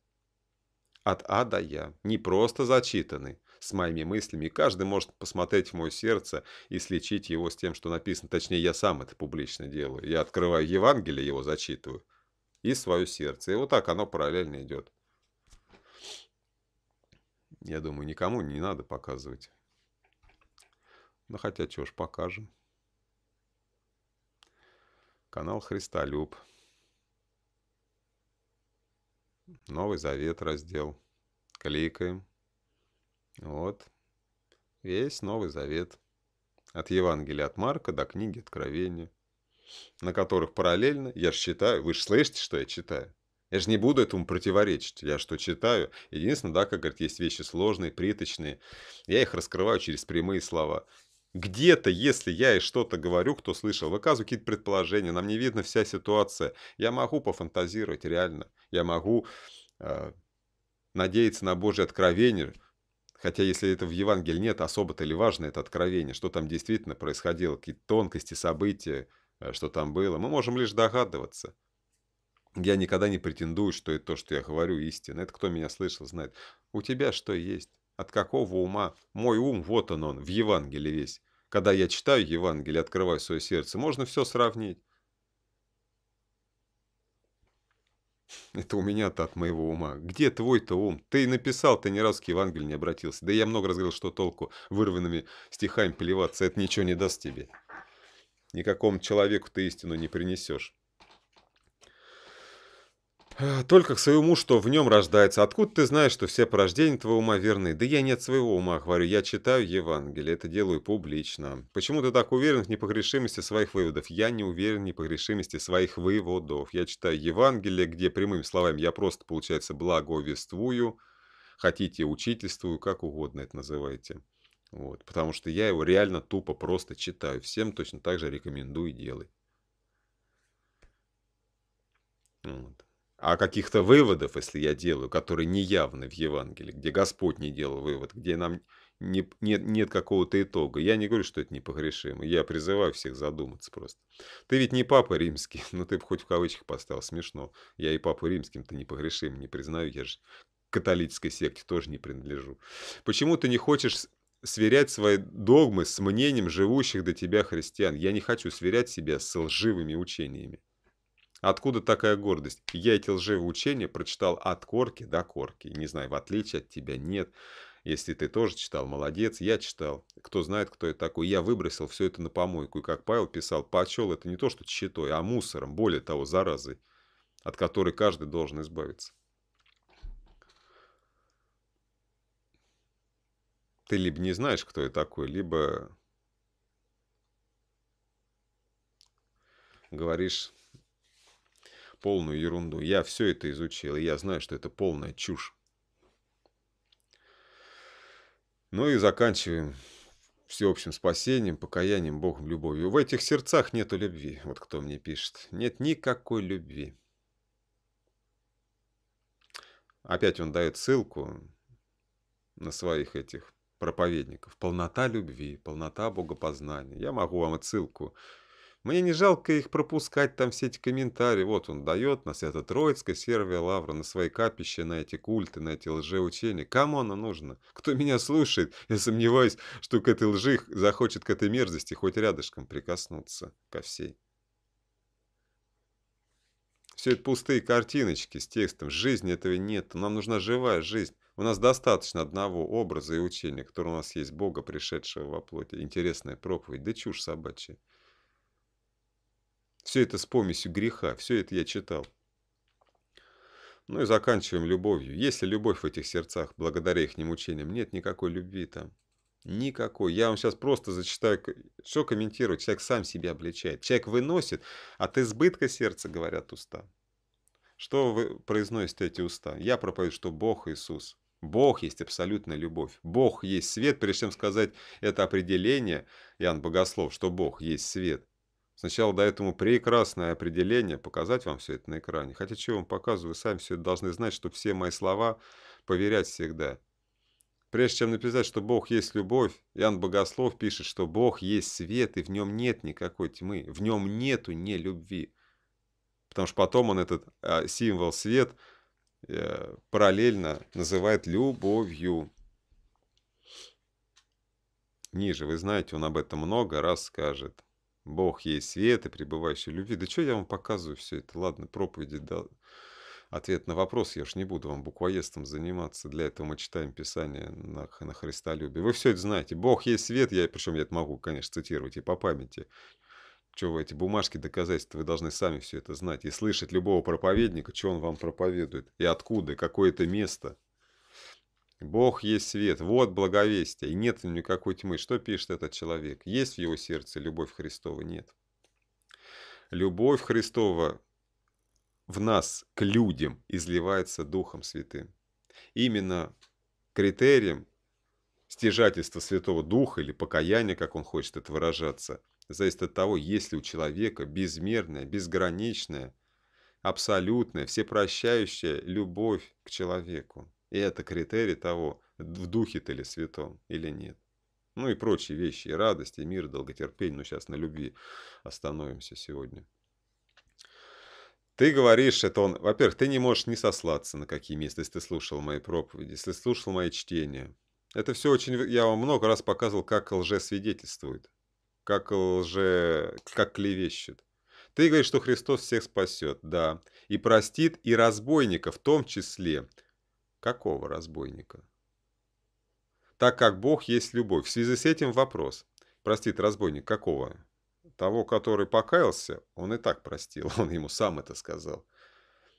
От А до Я. Не просто зачитанный. С моими мыслями. каждый может посмотреть в мое сердце и слечить его с тем, что написано. Точнее, я сам это публично делаю. Я открываю Евангелие, его зачитываю. И свое сердце. И вот так оно параллельно идет я думаю, никому не надо показывать. Ну хотя, что ж, покажем. Канал Христолюб. Новый Завет раздел. Кликаем. Вот. Весь Новый Завет. От Евангелия от Марка до книги Откровения. На которых параллельно, я же читаю, вы же слышите, что я читаю. Я же не буду этому противоречить. Я что читаю? Единственное, да, как говорят, есть вещи сложные, приточные. Я их раскрываю через прямые слова. Где-то, если я и что-то говорю, кто слышал, выказываю какие-то предположения, нам не видно вся ситуация. Я могу пофантазировать, реально. Я могу э, надеяться на Божье откровение, Хотя если это в Евангелии нет, особо-то ли важно это откровение, что там действительно происходило, какие тонкости, события, э, что там было, мы можем лишь догадываться. Я никогда не претендую, что это то, что я говорю, истина. Это кто меня слышал, знает. У тебя что есть? От какого ума? Мой ум, вот он он, в Евангелии весь. Когда я читаю Евангелие, открываю свое сердце, можно все сравнить. Это у меня-то от моего ума. Где твой-то ум? Ты написал, ты ни разу к Евангелию не обратился. Да я много раз говорил, что толку вырванными стихами плеваться. Это ничего не даст тебе. Никакому человеку ты истину не принесешь. Э, только к своему, что в нем рождается. Откуда ты знаешь, что все порождения твоего ума верны? Да я не от своего ума говорю, я читаю Евангелие, это делаю публично. Почему ты так уверен в непогрешимости своих выводов? Я не уверен в непогрешимости своих выводов. Я читаю Евангелие, где прямыми словами я просто, получается, благовествую, хотите, учительствую, как угодно это называйте. Вот, потому что я его реально тупо просто читаю. Всем точно так же рекомендую делай. Вот а каких-то выводов, если я делаю, которые неявны в Евангелии, где Господь не делал вывод, где нам не, нет, нет какого-то итога. Я не говорю, что это непогрешимо. Я призываю всех задуматься просто. Ты ведь не папа римский, но ну, ты бы хоть в кавычках поставил, смешно. Я и папу римским-то непогрешим не признаю, я же католической секте тоже не принадлежу. Почему ты не хочешь сверять свои догмы с мнением живущих до тебя христиан? Я не хочу сверять себя с лживыми учениями. Откуда такая гордость? Я эти лживые учения прочитал от корки до корки. Не знаю, в отличие от тебя, нет. Если ты тоже читал, молодец, я читал. Кто знает, кто я такой. Я выбросил все это на помойку. И как Павел писал, почел это не то, что читой, а мусором, более того, заразой, от которой каждый должен избавиться. Ты либо не знаешь, кто я такой, либо говоришь полную ерунду. Я все это изучил, и я знаю, что это полная чушь. Ну и заканчиваем всеобщим спасением, покаянием, Богом, любовью. В этих сердцах нету любви, вот кто мне пишет. Нет никакой любви. Опять он дает ссылку на своих этих проповедников. Полнота любви, полнота богопознания. Я могу вам отсылку мне не жалко их пропускать там все эти комментарии. Вот он дает нас, это Троицкая, Сервия, Лавра, на свои капища, на эти культы, на эти лжеучения. Кому оно нужно? Кто меня слушает? Я сомневаюсь, что к этой лжи захочет к этой мерзости хоть рядышком прикоснуться ко всей. Все это пустые картиночки с текстом. Жизни этого нет. Нам нужна живая жизнь. У нас достаточно одного образа и учения, которое у нас есть Бога, пришедшего во плоти. Интересная проповедь. Да чушь собачья. Все это с помесью греха, все это я читал. Ну и заканчиваем любовью. Если любовь в этих сердцах, благодаря их мучениям, нет никакой любви там. Никакой. Я вам сейчас просто зачитаю, что комментирую. Человек сам себя обличает. Человек выносит от избытка сердца, говорят уста. Что вы произносите эти уста? Я проповедую, что Бог Иисус. Бог есть абсолютная любовь. Бог есть свет. Прежде чем сказать это определение, Иоанн Богослов, что Бог есть свет, Сначала до этому прекрасное определение, показать вам все это на экране. Хотя, чего вам показываю, вы сами все это должны знать, что все мои слова поверять всегда. Прежде чем написать, что Бог есть любовь, Иоанн Богослов пишет, что Бог есть свет, и в нем нет никакой тьмы, в нем нету любви, Потому что потом он этот э, символ свет э, параллельно называет любовью. Ниже, вы знаете, он об этом много раз скажет. Бог есть свет и пребывающий любви. Да что я вам показываю все это? Ладно, проповеди, да. Ответ на вопрос, я ж не буду вам буквоестом заниматься. Для этого мы читаем Писание на, на Христолюбие. Вы все это знаете. Бог есть свет, я, причем я это могу, конечно, цитировать и по памяти. Что вы, эти бумажки, доказательства, вы должны сами все это знать и слышать любого проповедника, что он вам проповедует, и откуда, какое это место. Бог есть свет, вот благовестие, и нет никакой тьмы. Что пишет этот человек? Есть в его сердце любовь Христова? Нет. Любовь Христова в нас к людям изливается Духом Святым. Именно критерием стяжательства Святого Духа или покаяния, как он хочет это выражаться, зависит от того, есть ли у человека безмерная, безграничная, абсолютная, всепрощающая любовь к человеку. И это критерий того, в духе ты ли святом или нет. Ну и прочие вещи, и радость, и мир, и долготерпение. Но ну сейчас на любви остановимся сегодня. Ты говоришь, это он... Во-первых, ты не можешь не сослаться на какие места, если ты слушал мои проповеди, если слушал мои чтения. Это все очень... Я вам много раз показывал, как лже свидетельствует, как лже... как клевещет. Ты говоришь, что Христос всех спасет, да, и простит и разбойника, в том числе, Какого разбойника? Так как Бог есть любовь. В связи с этим вопрос. Простит разбойник какого? Того, который покаялся, он и так простил. Он ему сам это сказал.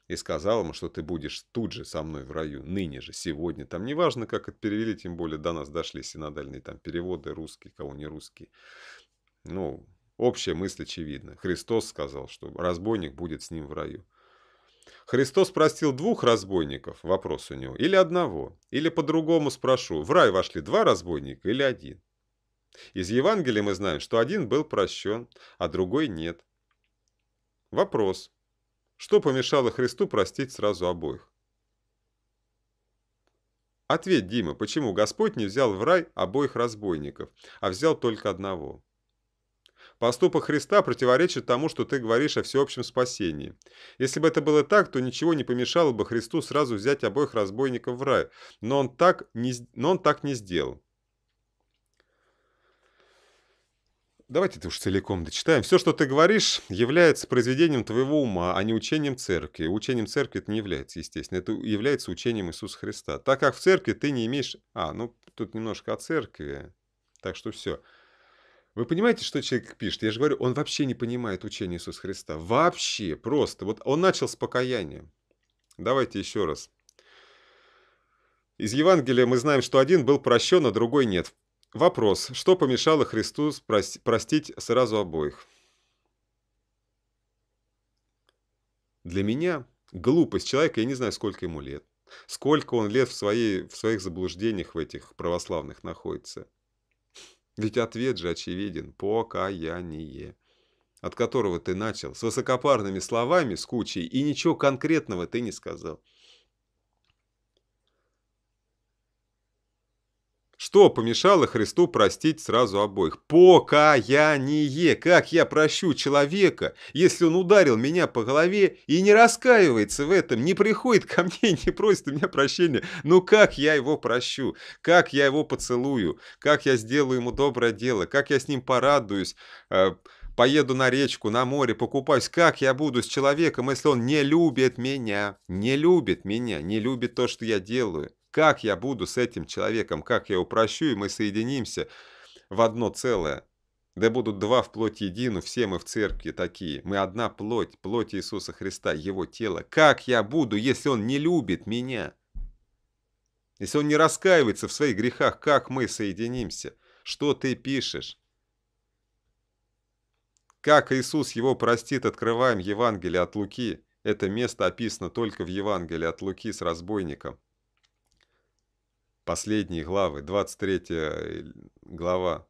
И сказал ему, что ты будешь тут же со мной в раю, ныне же, сегодня. Там неважно, как это перевели, тем более до нас дошли синодальные там переводы, русские, кого не русские. Ну, общая мысль очевидна. Христос сказал, что разбойник будет с ним в раю. Христос простил двух разбойников, вопрос у него, или одного, или по-другому спрошу, в рай вошли два разбойника или один? Из Евангелия мы знаем, что один был прощен, а другой нет. Вопрос. Что помешало Христу простить сразу обоих? Ответ, Дима, почему Господь не взял в рай обоих разбойников, а взял только одного? Поступок Христа противоречит тому, что ты говоришь о всеобщем спасении. Если бы это было так, то ничего не помешало бы Христу сразу взять обоих разбойников в рай, но он так не, но он так не сделал. Давайте это уж целиком дочитаем. Все, что ты говоришь, является произведением твоего ума, а не учением церкви. Учением церкви это не является, естественно. Это является учением Иисуса Христа. Так как в церкви ты не имеешь... А, ну тут немножко о церкви. Так что все. Все. Вы понимаете, что человек пишет? Я же говорю, он вообще не понимает учение Иисуса Христа. Вообще, просто. Вот он начал с покаяния. Давайте еще раз. Из Евангелия мы знаем, что один был прощен, а другой нет. Вопрос, что помешало Христу простить сразу обоих? Для меня глупость человека, я не знаю, сколько ему лет. Сколько он лет в, своей, в своих заблуждениях в этих православных находится – ведь ответ же очевиден – покаяние, от которого ты начал, с высокопарными словами, с кучей, и ничего конкретного ты не сказал. Что помешало Христу простить сразу обоих? Покаяние! Как я прощу человека, если он ударил меня по голове и не раскаивается в этом, не приходит ко мне и не просит у меня прощения? Ну как я его прощу? Как я его поцелую? Как я сделаю ему доброе дело? Как я с ним порадуюсь? Э, поеду на речку, на море, покупаюсь, как я буду с человеком, если он не любит меня, не любит меня, не любит то, что я делаю. Как я буду с этим человеком, как я упрощу, и мы соединимся в одно целое. Да будут два в плоть едину, все мы в церкви такие. Мы одна плоть, плоть Иисуса Христа, Его тело. Как я буду, если Он не любит меня? Если Он не раскаивается в своих грехах, как мы соединимся? Что ты пишешь? Как Иисус его простит, открываем Евангелие от Луки. Это место описано только в Евангелии от Луки с разбойником последние главы, 23 э, глава.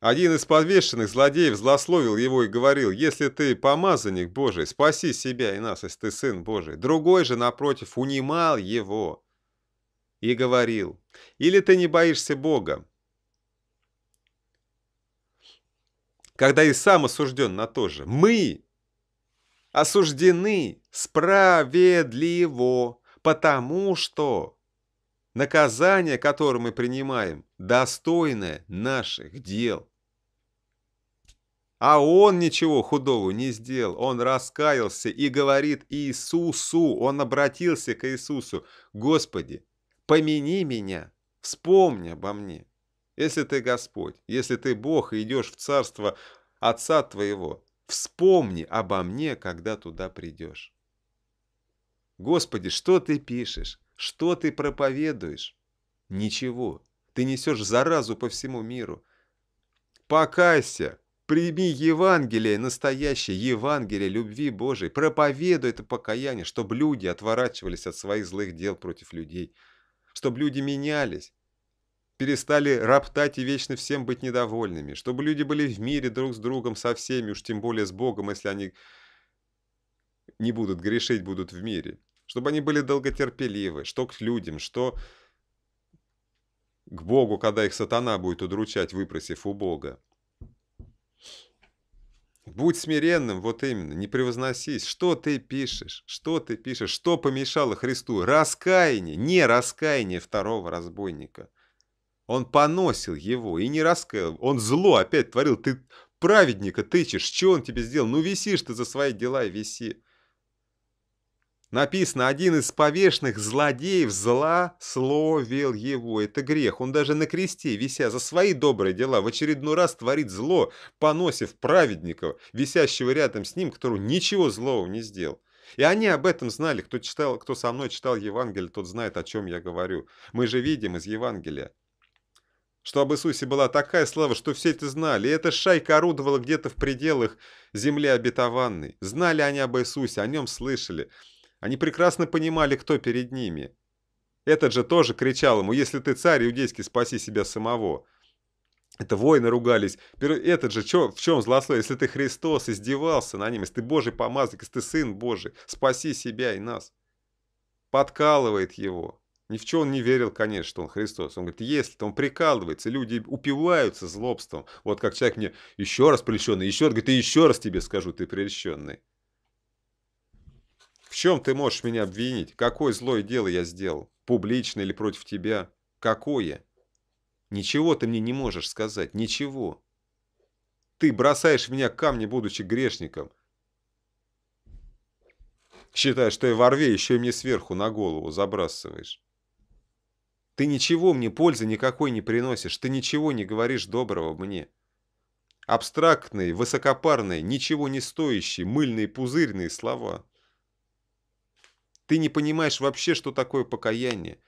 Один из подвешенных злодеев злословил его и говорил, «Если ты помазанник Божий, спаси себя и нас, если ты сын Божий». Другой же, напротив, унимал его и говорил, «Или ты не боишься Бога?» Когда и сам осужден на то же. Мы осуждены справедливо, потому что наказание, которое мы принимаем, достойное наших дел. А он ничего худого не сделал. Он раскаялся и говорит Иисусу, он обратился к Иисусу, «Господи, помяни меня, вспомни обо мне. Если ты Господь, если ты Бог и идешь в царство Отца Твоего, Вспомни обо мне, когда туда придешь. Господи, что ты пишешь? Что ты проповедуешь? Ничего. Ты несешь заразу по всему миру. Покайся, прими Евангелие, настоящее Евангелие любви Божией. Проповедуй это покаяние, чтобы люди отворачивались от своих злых дел против людей, чтобы люди менялись, перестали роптать и вечно всем быть недовольными, чтобы люди были в мире друг с другом, со всеми, уж тем более с Богом, если они не будут грешить, будут в мире, чтобы они были долготерпеливы, что к людям, что к Богу, когда их сатана будет удручать, выпросив у Бога. Будь смиренным, вот именно, не превозносись. Что ты пишешь? Что ты пишешь? Что помешало Христу? Раскаяние, не раскаяние второго разбойника – он поносил его и не раскаял. Он зло опять творил. Ты праведника тычешь. Что он тебе сделал? Ну, висишь ты за свои дела и виси. Написано, один из повешенных злодеев зла словил его. Это грех. Он даже на кресте, вися за свои добрые дела, в очередной раз творит зло, поносив праведника, висящего рядом с ним, которого ничего злого не сделал. И они об этом знали. Кто, читал, кто со мной читал Евангелие, тот знает, о чем я говорю. Мы же видим из Евангелия что об Иисусе была такая слава, что все это знали, и эта шайка орудовала где-то в пределах земли обетованной. Знали они об Иисусе, о нем слышали. Они прекрасно понимали, кто перед ними. Этот же тоже кричал ему, если ты царь иудейский, спаси себя самого. Это воины ругались. Этот же, чё, в чем злословие? Если ты Христос, издевался на ним, если ты Божий помазник, если ты Сын Божий, спаси себя и нас. Подкалывает его. Ни в чем он не верил, конечно, что он Христос. Он говорит, если, то он прикалывается, люди упиваются злобством. Вот как человек мне еще раз прельщенный, еще раз, говорит, и еще раз тебе скажу, ты прельщенный. В чем ты можешь меня обвинить? Какое злое дело я сделал? Публично или против тебя? Какое? Ничего ты мне не можешь сказать, ничего. Ты бросаешь меня камни, будучи грешником. Считаешь, что я во рве, еще и мне сверху на голову забрасываешь. Ты ничего мне пользы никакой не приносишь, ты ничего не говоришь доброго мне. Абстрактные, высокопарные, ничего не стоящие, мыльные, пузырные слова. Ты не понимаешь вообще, что такое покаяние.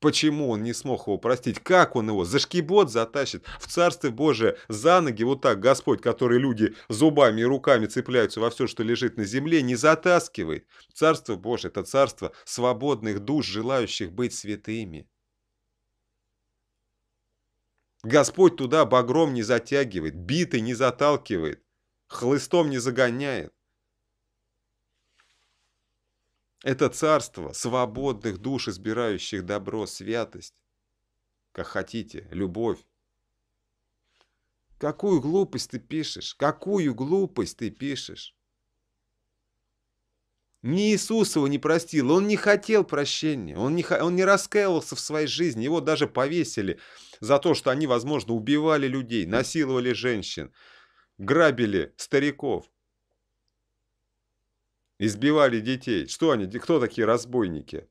Почему он не смог его простить? Как он его за шкибот затащит в Царстве Божие за ноги? Вот так Господь, который люди зубами и руками цепляются во все, что лежит на земле, не затаскивает. Царство Божие – это царство свободных душ, желающих быть святыми. Господь туда багром не затягивает, битой не заталкивает, хлыстом не загоняет. Это царство свободных душ, избирающих добро, святость. Как хотите, любовь. Какую глупость ты пишешь? Какую глупость ты пишешь? Ни его не простил, он не хотел прощения, он не, он не раскаивался в своей жизни, его даже повесили за то, что они, возможно, убивали людей, насиловали женщин, грабили стариков. Избивали детей. Что они? Кто такие разбойники?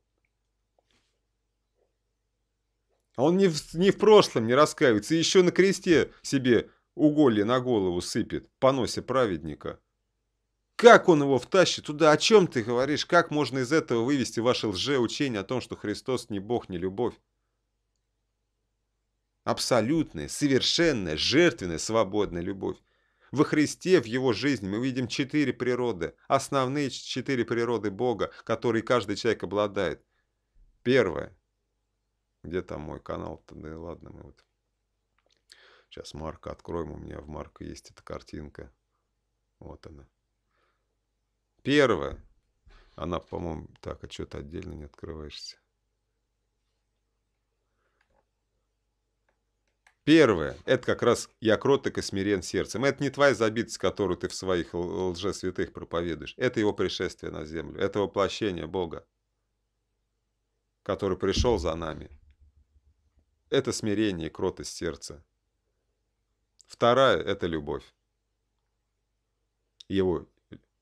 А он не в, ни в прошлом не раскаивается, и еще на кресте себе уголье на голову сыпет по носе праведника. Как он его втащит туда? О чем ты говоришь? Как можно из этого вывести ваше лжеучение о том, что Христос не Бог, не любовь? Абсолютная, совершенная, жертвенная, свободная любовь. Во Христе, в его жизни мы видим четыре природы, основные четыре природы Бога, которые каждый человек обладает. Первое. Где там мой канал-то? Да ладно, мы вот... Сейчас Марка откроем, у меня в Марка есть эта картинка. Вот она. Первое. Она, по-моему... Так, а что ты отдельно не открываешься? Первое, это как раз я кроток и смирен сердцем. Это не твоя забитость, которую ты в своих лжесвятых проповедуешь. Это его пришествие на землю, это воплощение Бога, который пришел за нами. Это смирение и кротость сердца. Второе, это любовь. Его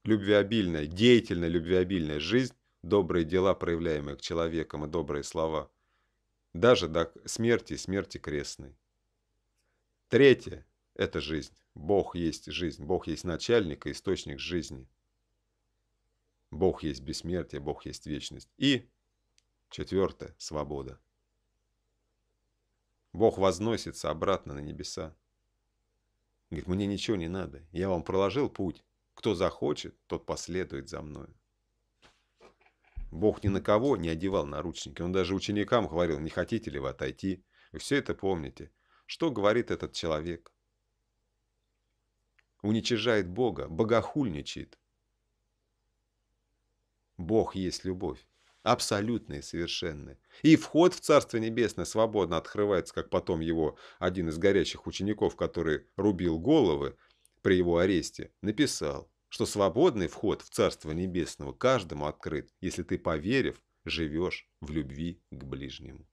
любвеобильная, деятельная любвеобильная жизнь, добрые дела, проявляемые к человекам, и добрые слова, даже до смерти смерти крестной. Третье – это жизнь. Бог есть жизнь. Бог есть начальник и источник жизни. Бог есть бессмертие, Бог есть вечность. И четвертое – свобода. Бог возносится обратно на небеса. Говорит, мне ничего не надо. Я вам проложил путь. Кто захочет, тот последует за мною. Бог ни на кого не одевал наручники. Он даже ученикам говорил, не хотите ли вы отойти. Вы все это помните. Что говорит этот человек? Уничижает Бога, богохульничает. Бог есть любовь, абсолютная и совершенная. И вход в Царство Небесное свободно открывается, как потом его один из горящих учеников, который рубил головы при его аресте, написал, что свободный вход в Царство Небесного каждому открыт, если ты, поверив, живешь в любви к ближнему.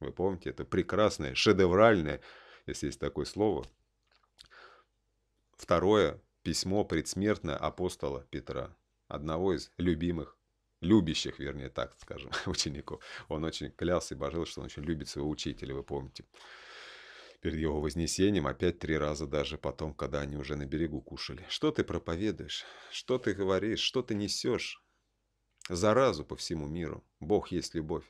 Вы помните, это прекрасное, шедевральное, если есть такое слово. Второе письмо предсмертное апостола Петра, одного из любимых, любящих, вернее так скажем, учеников. Он очень клялся и божил, что он очень любит своего учителя, вы помните. Перед его вознесением опять три раза даже потом, когда они уже на берегу кушали. Что ты проповедуешь? Что ты говоришь? Что ты несешь? Заразу по всему миру. Бог есть любовь.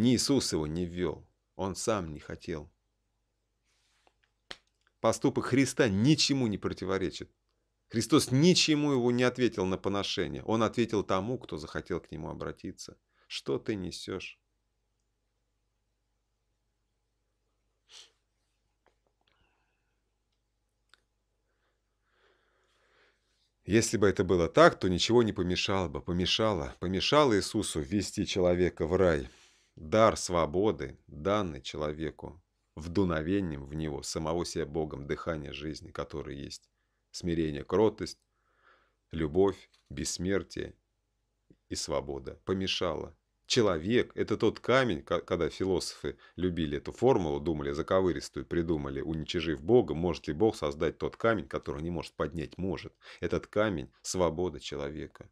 Не Иисус его не ввел, он сам не хотел. Поступок Христа ничему не противоречит. Христос ничему его не ответил на поношение. Он ответил тому, кто захотел к нему обратиться. Что ты несешь? Если бы это было так, то ничего не помешало бы. Помешало, помешало Иисусу ввести человека в рай – Дар свободы, данный человеку, вдуновением в него самого себя Богом дыхание жизни, которое есть смирение, кротость, любовь, бессмертие и свобода, помешало. Человек – это тот камень, когда философы любили эту формулу, думали заковыристую, придумали, уничижив Бога, может ли Бог создать тот камень, который не может поднять? Может. Этот камень – свобода человека.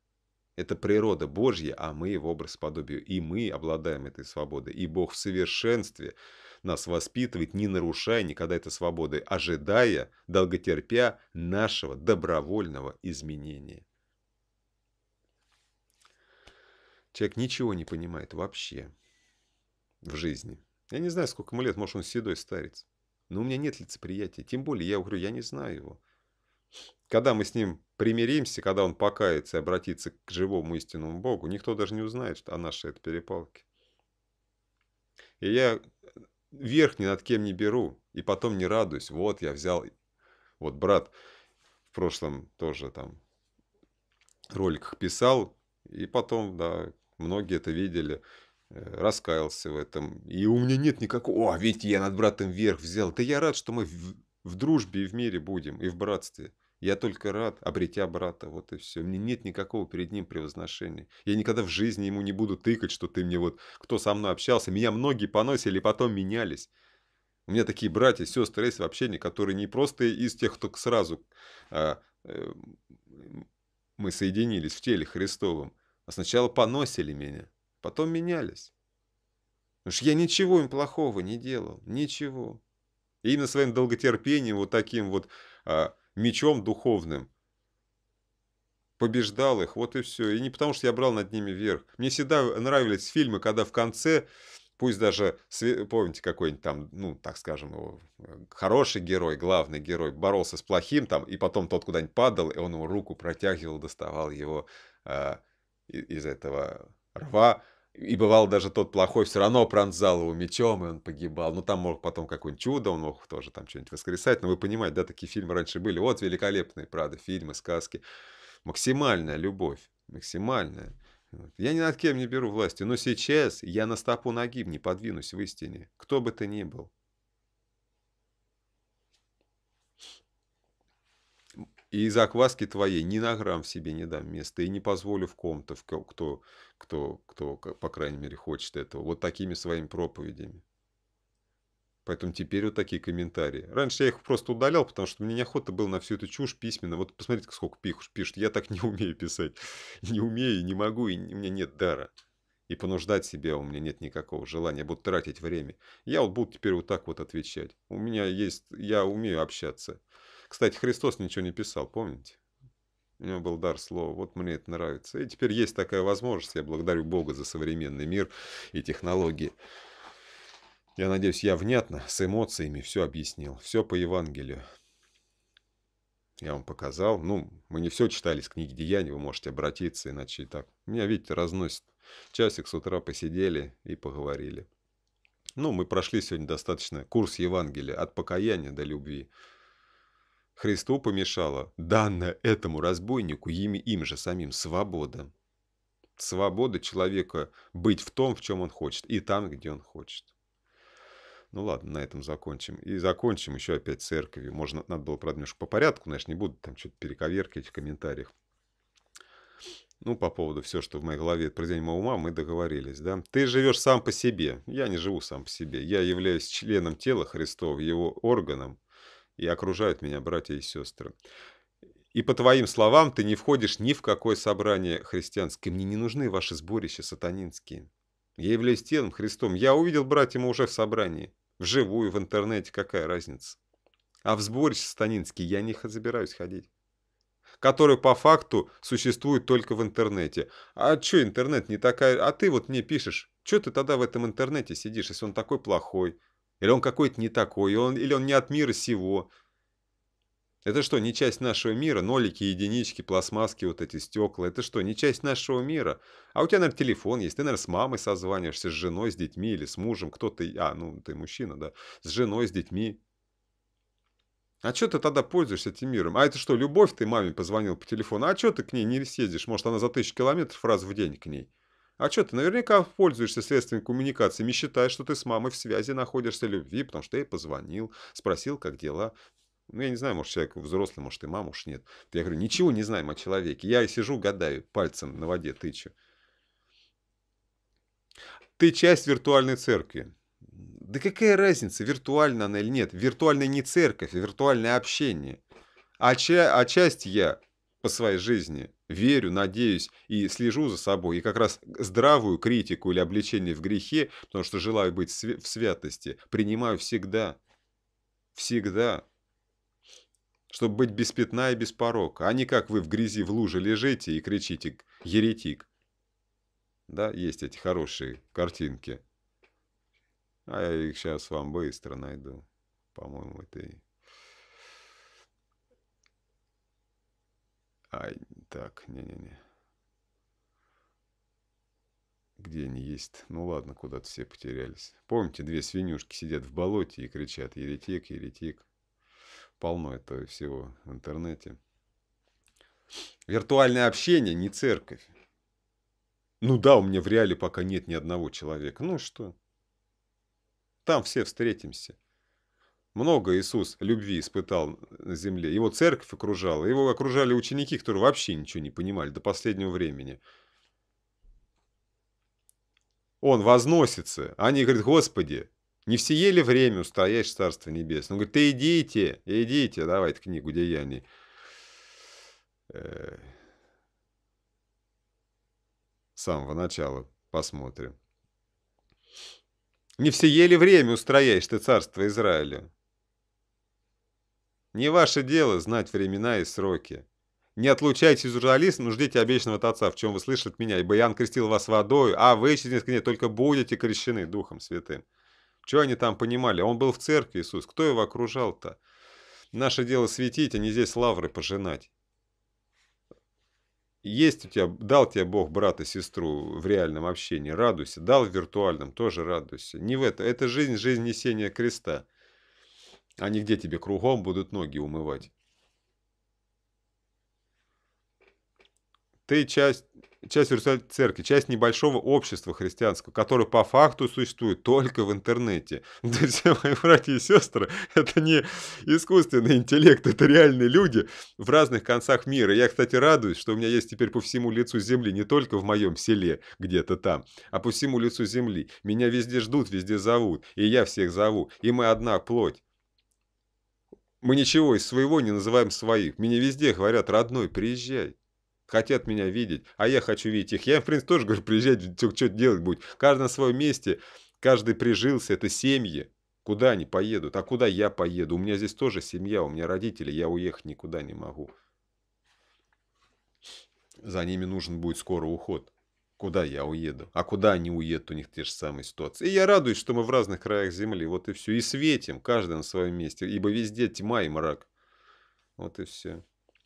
Это природа Божья, а мы его образ подобию. И мы обладаем этой свободой. И Бог в совершенстве нас воспитывает, не нарушая никогда этой свободы, ожидая, долготерпя нашего добровольного изменения. Человек ничего не понимает вообще в жизни. Я не знаю, сколько ему лет, может, он седой старец. Но у меня нет лицеприятия. Тем более, я говорю, я не знаю его. Когда мы с ним примиримся, когда он покается и обратится к живому истинному Богу, никто даже не узнает что о нашей этой перепалке. И я верх ни над кем не беру, и потом не радуюсь. Вот я взял, вот брат в прошлом тоже там роликах писал, и потом, да, многие это видели, э, раскаялся в этом. И у меня нет никакого, о, видите, я над братом вверх взял. Да я рад, что мы в, в дружбе и в мире будем, и в братстве. Я только рад, обретя брата, вот и все. Мне нет никакого перед ним превозношения. Я никогда в жизни ему не буду тыкать, что ты мне вот, кто со мной общался. Меня многие поносили, потом менялись. У меня такие братья, сестры есть в общении, которые не просто из тех, кто сразу а, э, мы соединились в теле Христовом, а сначала поносили меня, потом менялись. Потому что я ничего им плохого не делал, ничего. И именно своим долготерпением, вот таким вот... А, мечом духовным. Побеждал их, вот и все. И не потому, что я брал над ними верх. Мне всегда нравились фильмы, когда в конце, пусть даже, помните, какой-нибудь там, ну, так скажем, его хороший герой, главный герой, боролся с плохим там, и потом тот куда-нибудь падал, и он ему руку протягивал, доставал его э, из этого рва, и бывал даже тот плохой, все равно пронзал его мечом, и он погибал. Ну, там мог потом какое-нибудь чудо, он мог тоже там что-нибудь воскресать. Но вы понимаете, да, такие фильмы раньше были. Вот великолепные, правда, фильмы, сказки. Максимальная любовь, максимальная. Я ни над кем не беру власти, но сейчас я на стопу ноги не подвинусь в истине, кто бы ты ни был. И из закваски твоей ни на грамм в себе не дам места, и не позволю в ком-то, в кто кто, кто, по крайней мере, хочет этого, вот такими своими проповедями. Поэтому теперь вот такие комментарии. Раньше я их просто удалял, потому что мне неохота было на всю эту чушь письменно. Вот посмотрите, сколько пихуш пишет. Я так не умею писать. Не умею, не могу, и у меня нет дара. И понуждать себя у меня нет никакого желания. Я буду тратить время. Я вот буду теперь вот так вот отвечать. У меня есть... Я умею общаться. Кстати, Христос ничего не писал, помните? У него был дар слова. Вот мне это нравится. И теперь есть такая возможность. Я благодарю Бога за современный мир и технологии. Я надеюсь, я внятно, с эмоциями все объяснил. Все по Евангелию. Я вам показал. Ну, мы не все читали с книги Деяний, вы можете обратиться, иначе и так. Меня, видите, разносит. Часик с утра посидели и поговорили. Ну, мы прошли сегодня достаточно курс Евангелия от покаяния до любви. Христу помешала данная этому разбойнику ими им же самим свобода. Свобода человека быть в том, в чем он хочет, и там, где он хочет. Ну ладно, на этом закончим. И закончим еще опять церковью. Можно, надо было, правда, немножко по порядку, знаешь, не буду там что-то перековеркивать в комментариях. Ну, по поводу все, что в моей голове, это произведение моего ума, мы договорились, да? Ты живешь сам по себе. Я не живу сам по себе. Я являюсь членом тела Христова, его органом, и окружают меня братья и сестры. И по твоим словам, ты не входишь ни в какое собрание христианское. Мне не нужны ваши сборища сатанинские. Я являюсь телом Христом. Я увидел братьям уже в собрании. Вживую, в интернете, какая разница. А в сборище сатанинские я не забираюсь ходить. Которые по факту существуют только в интернете. А чё интернет не такая? А ты вот мне пишешь, чё ты тогда в этом интернете сидишь, если он такой плохой? Или он какой-то не такой, или он, или он не от мира сего. Это что, не часть нашего мира? Нолики, единички, пластмасски, вот эти стекла. Это что, не часть нашего мира? А у тебя, наверное, телефон есть. Ты, наверное, с мамой созваниваешься, с женой, с детьми или с мужем. Кто ты? А, ну, ты мужчина, да. С женой, с детьми. А что ты тогда пользуешься этим миром? А это что, любовь ты маме позвонил по телефону? А что ты к ней не съездишь? Может, она за тысячу километров раз в день к ней? А что ты наверняка пользуешься средствами коммуникации, не считая, что ты с мамой в связи находишься в любви, потому что я ей позвонил, спросил, как дела. Ну, я не знаю, может, человек взрослый, может, и мама уж нет. Я говорю, ничего не знаем о человеке. Я сижу, гадаю, пальцем на воде тычу. Ты часть виртуальной церкви. Да какая разница, виртуальна она или нет? Виртуальная не церковь, а виртуальное общение. А, ча- а часть я по своей жизни, верю, надеюсь и слежу за собой, и как раз здравую критику или обличение в грехе, потому что желаю быть в святости, принимаю всегда, всегда, чтобы быть без пятна и без порока, а не как вы в грязи в луже лежите и кричите «еретик». Да, есть эти хорошие картинки. А я их сейчас вам быстро найду. По-моему, это и... Ай, так, не-не-не. Где они есть? Ну ладно, куда-то все потерялись. Помните, две свинюшки сидят в болоте и кричат «Еретик, еретик». Полно этого всего в интернете. Виртуальное общение не церковь. Ну да, у меня в реале пока нет ни одного человека. Ну что? Там все встретимся. Много Иисус любви испытал на земле. Его церковь окружала, его окружали ученики, которые вообще ничего не понимали до последнего времени. Он возносится. Они говорят, Господи, не все ели время устоящее Царство Небесное. Он говорит, ты идите, идите, давай книгу Деяний. Э, с самого начала посмотрим. Не все ели время устрояешь ты Царство Израиля. Не ваше дело знать времена и сроки. Не отлучайтесь из журналиста, но ждите обещанного от отца, в чем вы слышите от меня, ибо Ян крестил вас водою, а вы через несколько дней только будете крещены Духом Святым. Чего они там понимали? Он был в церкви, Иисус. Кто его окружал-то? Наше дело светить, а не здесь лавры пожинать. Есть у тебя, дал тебе Бог брата, сестру в реальном общении, радуйся. Дал в виртуальном, тоже радуйся. Не в это. Это жизнь, жизнь несения креста. А не где тебе кругом будут ноги умывать. Ты часть, часть церкви, часть небольшого общества христианского, которое по факту существует только в интернете. Да все мои братья и сестры, это не искусственный интеллект, это реальные люди в разных концах мира. Я, кстати, радуюсь, что у меня есть теперь по всему лицу земли, не только в моем селе где-то там, а по всему лицу земли. Меня везде ждут, везде зовут, и я всех зову, и мы одна плоть. Мы ничего из своего не называем своих. Меня везде говорят, родной, приезжай. Хотят меня видеть, а я хочу видеть их. Я в принципе, тоже говорю, приезжать, что-то делать будет. Каждый на своем месте, каждый прижился, это семьи. Куда они поедут? А куда я поеду? У меня здесь тоже семья, у меня родители, я уехать никуда не могу. За ними нужен будет скоро уход куда я уеду. А куда они уедут, у них те же самые ситуации. И я радуюсь, что мы в разных краях Земли, вот и все. И светим, каждый на своем месте, ибо везде тьма и мрак. Вот и все.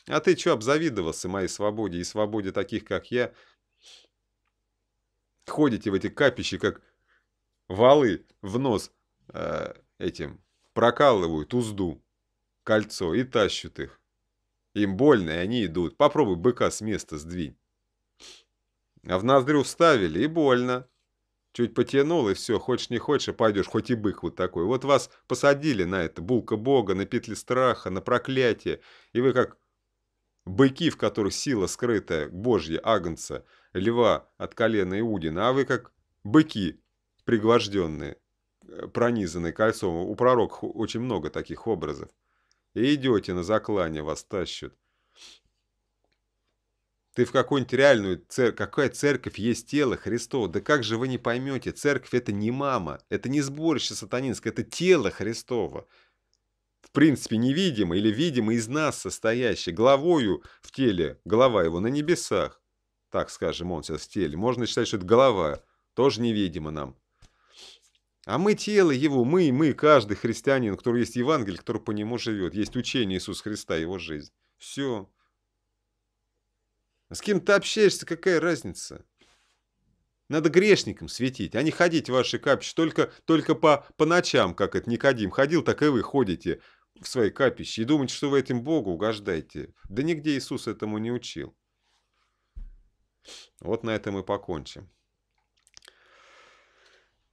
А ты что обзавидовался моей свободе и свободе таких, как я? Ходите в эти капищи, как валы в нос э, этим, прокалывают узду, кольцо и тащат их. Им больно, и они идут. Попробуй быка с места сдвинь. А в ноздрю вставили, и больно. Чуть потянул, и все, хочешь не хочешь, а пойдешь, хоть и бык вот такой. Вот вас посадили на это, булка бога, на петли страха, на проклятие, и вы как быки, в которых сила скрытая, божья, агнца, льва от колена Иудина, а вы как быки пригвожденные, э, пронизанные кольцом. У пророков очень много таких образов. И идете на заклание, вас тащат. Ты в какую-нибудь реальную церковь, какая церковь есть тело Христово? Да как же вы не поймете, церковь это не мама, это не сборище сатанинское, это тело Христова В принципе, невидимо или видимо из нас состоящее, главою в теле, голова его на небесах. Так скажем, он сейчас в теле. Можно считать, что это голова, тоже невидимо нам. А мы тело его, мы и мы, каждый христианин, который есть Евангелие, который по нему живет, есть учение Иисуса Христа, его жизнь. Все. С кем ты общаешься, какая разница? Надо грешникам светить, а не ходить в ваши капища только, только по, по ночам, как это Никодим ходил, так и вы ходите в свои капищи и думаете, что вы этим Богу угождаете. Да нигде Иисус этому не учил. Вот на этом и покончим.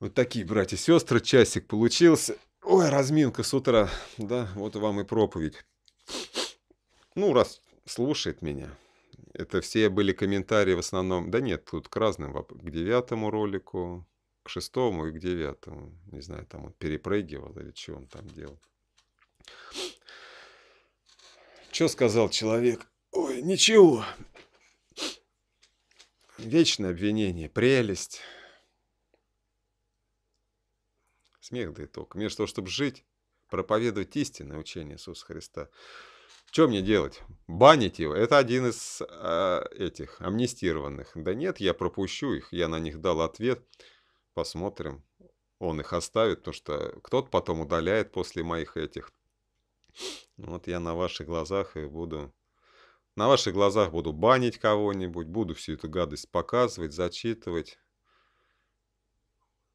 Вот такие, братья и сестры, часик получился. Ой, разминка с утра. Да, вот вам и проповедь. Ну, раз слушает меня. Это все были комментарии в основном. Да нет, тут к разным, к девятому ролику, к шестому и к девятому. Не знаю, там он перепрыгивал или что он там делал. Что сказал человек? Ой, ничего. Вечное обвинение, прелесть. Смех да и итог. Вместо того, чтобы жить, проповедовать истинное учение Иисуса Христа – что мне делать? Банить его? Это один из э, этих амнистированных. Да нет, я пропущу их. Я на них дал ответ. Посмотрим. Он их оставит, потому что кто-то потом удаляет после моих этих. Вот я на ваших глазах и буду... На ваших глазах буду банить кого-нибудь, буду всю эту гадость показывать, зачитывать.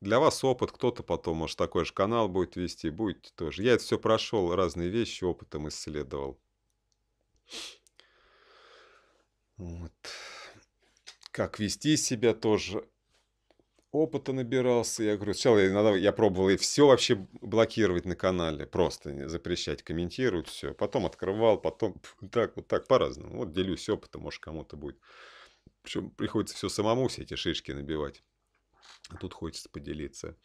Для вас опыт, кто-то потом, может, такой же канал будет вести, будет тоже. Я это все прошел, разные вещи опытом исследовал. Вот. Как вести себя тоже. Опыта набирался. Я говорю, сначала я, иногда, я пробовал и все вообще блокировать на канале. Просто запрещать, комментировать все. Потом открывал, потом так, вот так, по-разному. Вот делюсь опытом, может кому-то будет. Причем приходится все самому, все эти шишки набивать. А тут хочется поделиться.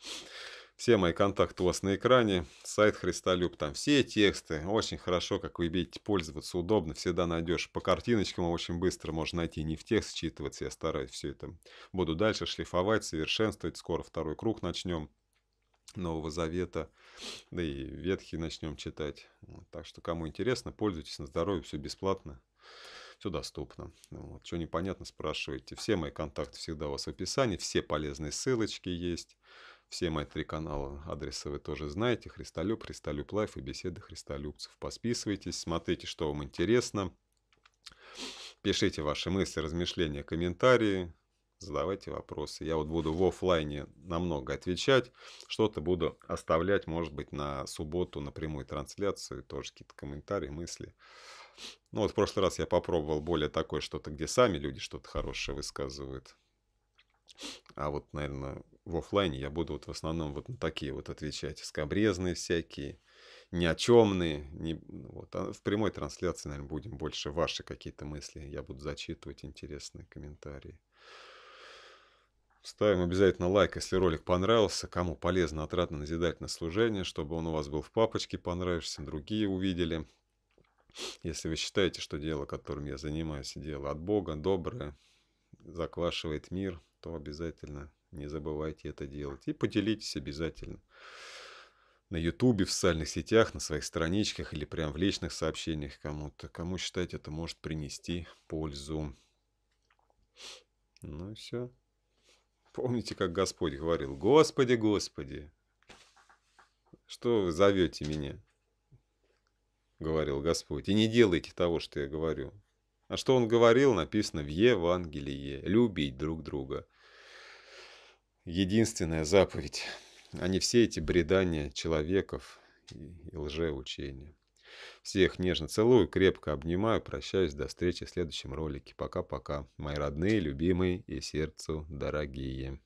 Все мои контакты у вас на экране, сайт Христолюб, там все тексты, очень хорошо, как вы видите, пользоваться удобно, всегда найдешь. По картиночкам очень быстро можно найти, не в текст считываться, я стараюсь все это. Буду дальше шлифовать, совершенствовать, скоро второй круг начнем. Нового Завета, да и Ветхий начнем читать. так что, кому интересно, пользуйтесь на здоровье, все бесплатно, все доступно. Вот, что непонятно, спрашивайте. Все мои контакты всегда у вас в описании, все полезные ссылочки есть. Все мои три канала адреса вы тоже знаете. Христолюб, Христолюб Лайф и беседы Христолюбцев. Подписывайтесь, смотрите, что вам интересно. Пишите ваши мысли, размышления, комментарии. Задавайте вопросы. Я вот буду в офлайне намного отвечать. Что-то буду оставлять, может быть, на субботу, на прямую трансляцию. Тоже какие-то комментарии, мысли. Ну вот в прошлый раз я попробовал более такое что-то, где сами люди что-то хорошее высказывают. А вот, наверное, в офлайне я буду вот в основном вот на такие вот отвечать, скобрезные всякие, ни о чемные. Не... Ну вот. А в прямой трансляции, наверное, будем больше ваши какие-то мысли. Я буду зачитывать интересные комментарии. Ставим обязательно лайк, если ролик понравился, кому полезно, отрадно, назидательное служение, чтобы он у вас был в папочке, понравишься, другие увидели. Если вы считаете, что дело, которым я занимаюсь, дело от Бога, доброе, заквашивает мир – то обязательно не забывайте это делать. И поделитесь обязательно на Ютубе, в социальных сетях, на своих страничках или прям в личных сообщениях кому-то. Кому считать это может принести пользу. Ну и все. Помните, как Господь говорил, «Господи, Господи, что вы зовете меня?» — говорил Господь. «И не делайте того, что я говорю. А что он говорил, написано в Евангелии. Любить друг друга. Единственная заповедь, а не все эти бредания человеков и, и лжеучения. Всех нежно целую, крепко обнимаю, прощаюсь, до встречи в следующем ролике. Пока-пока, мои родные, любимые и сердцу дорогие.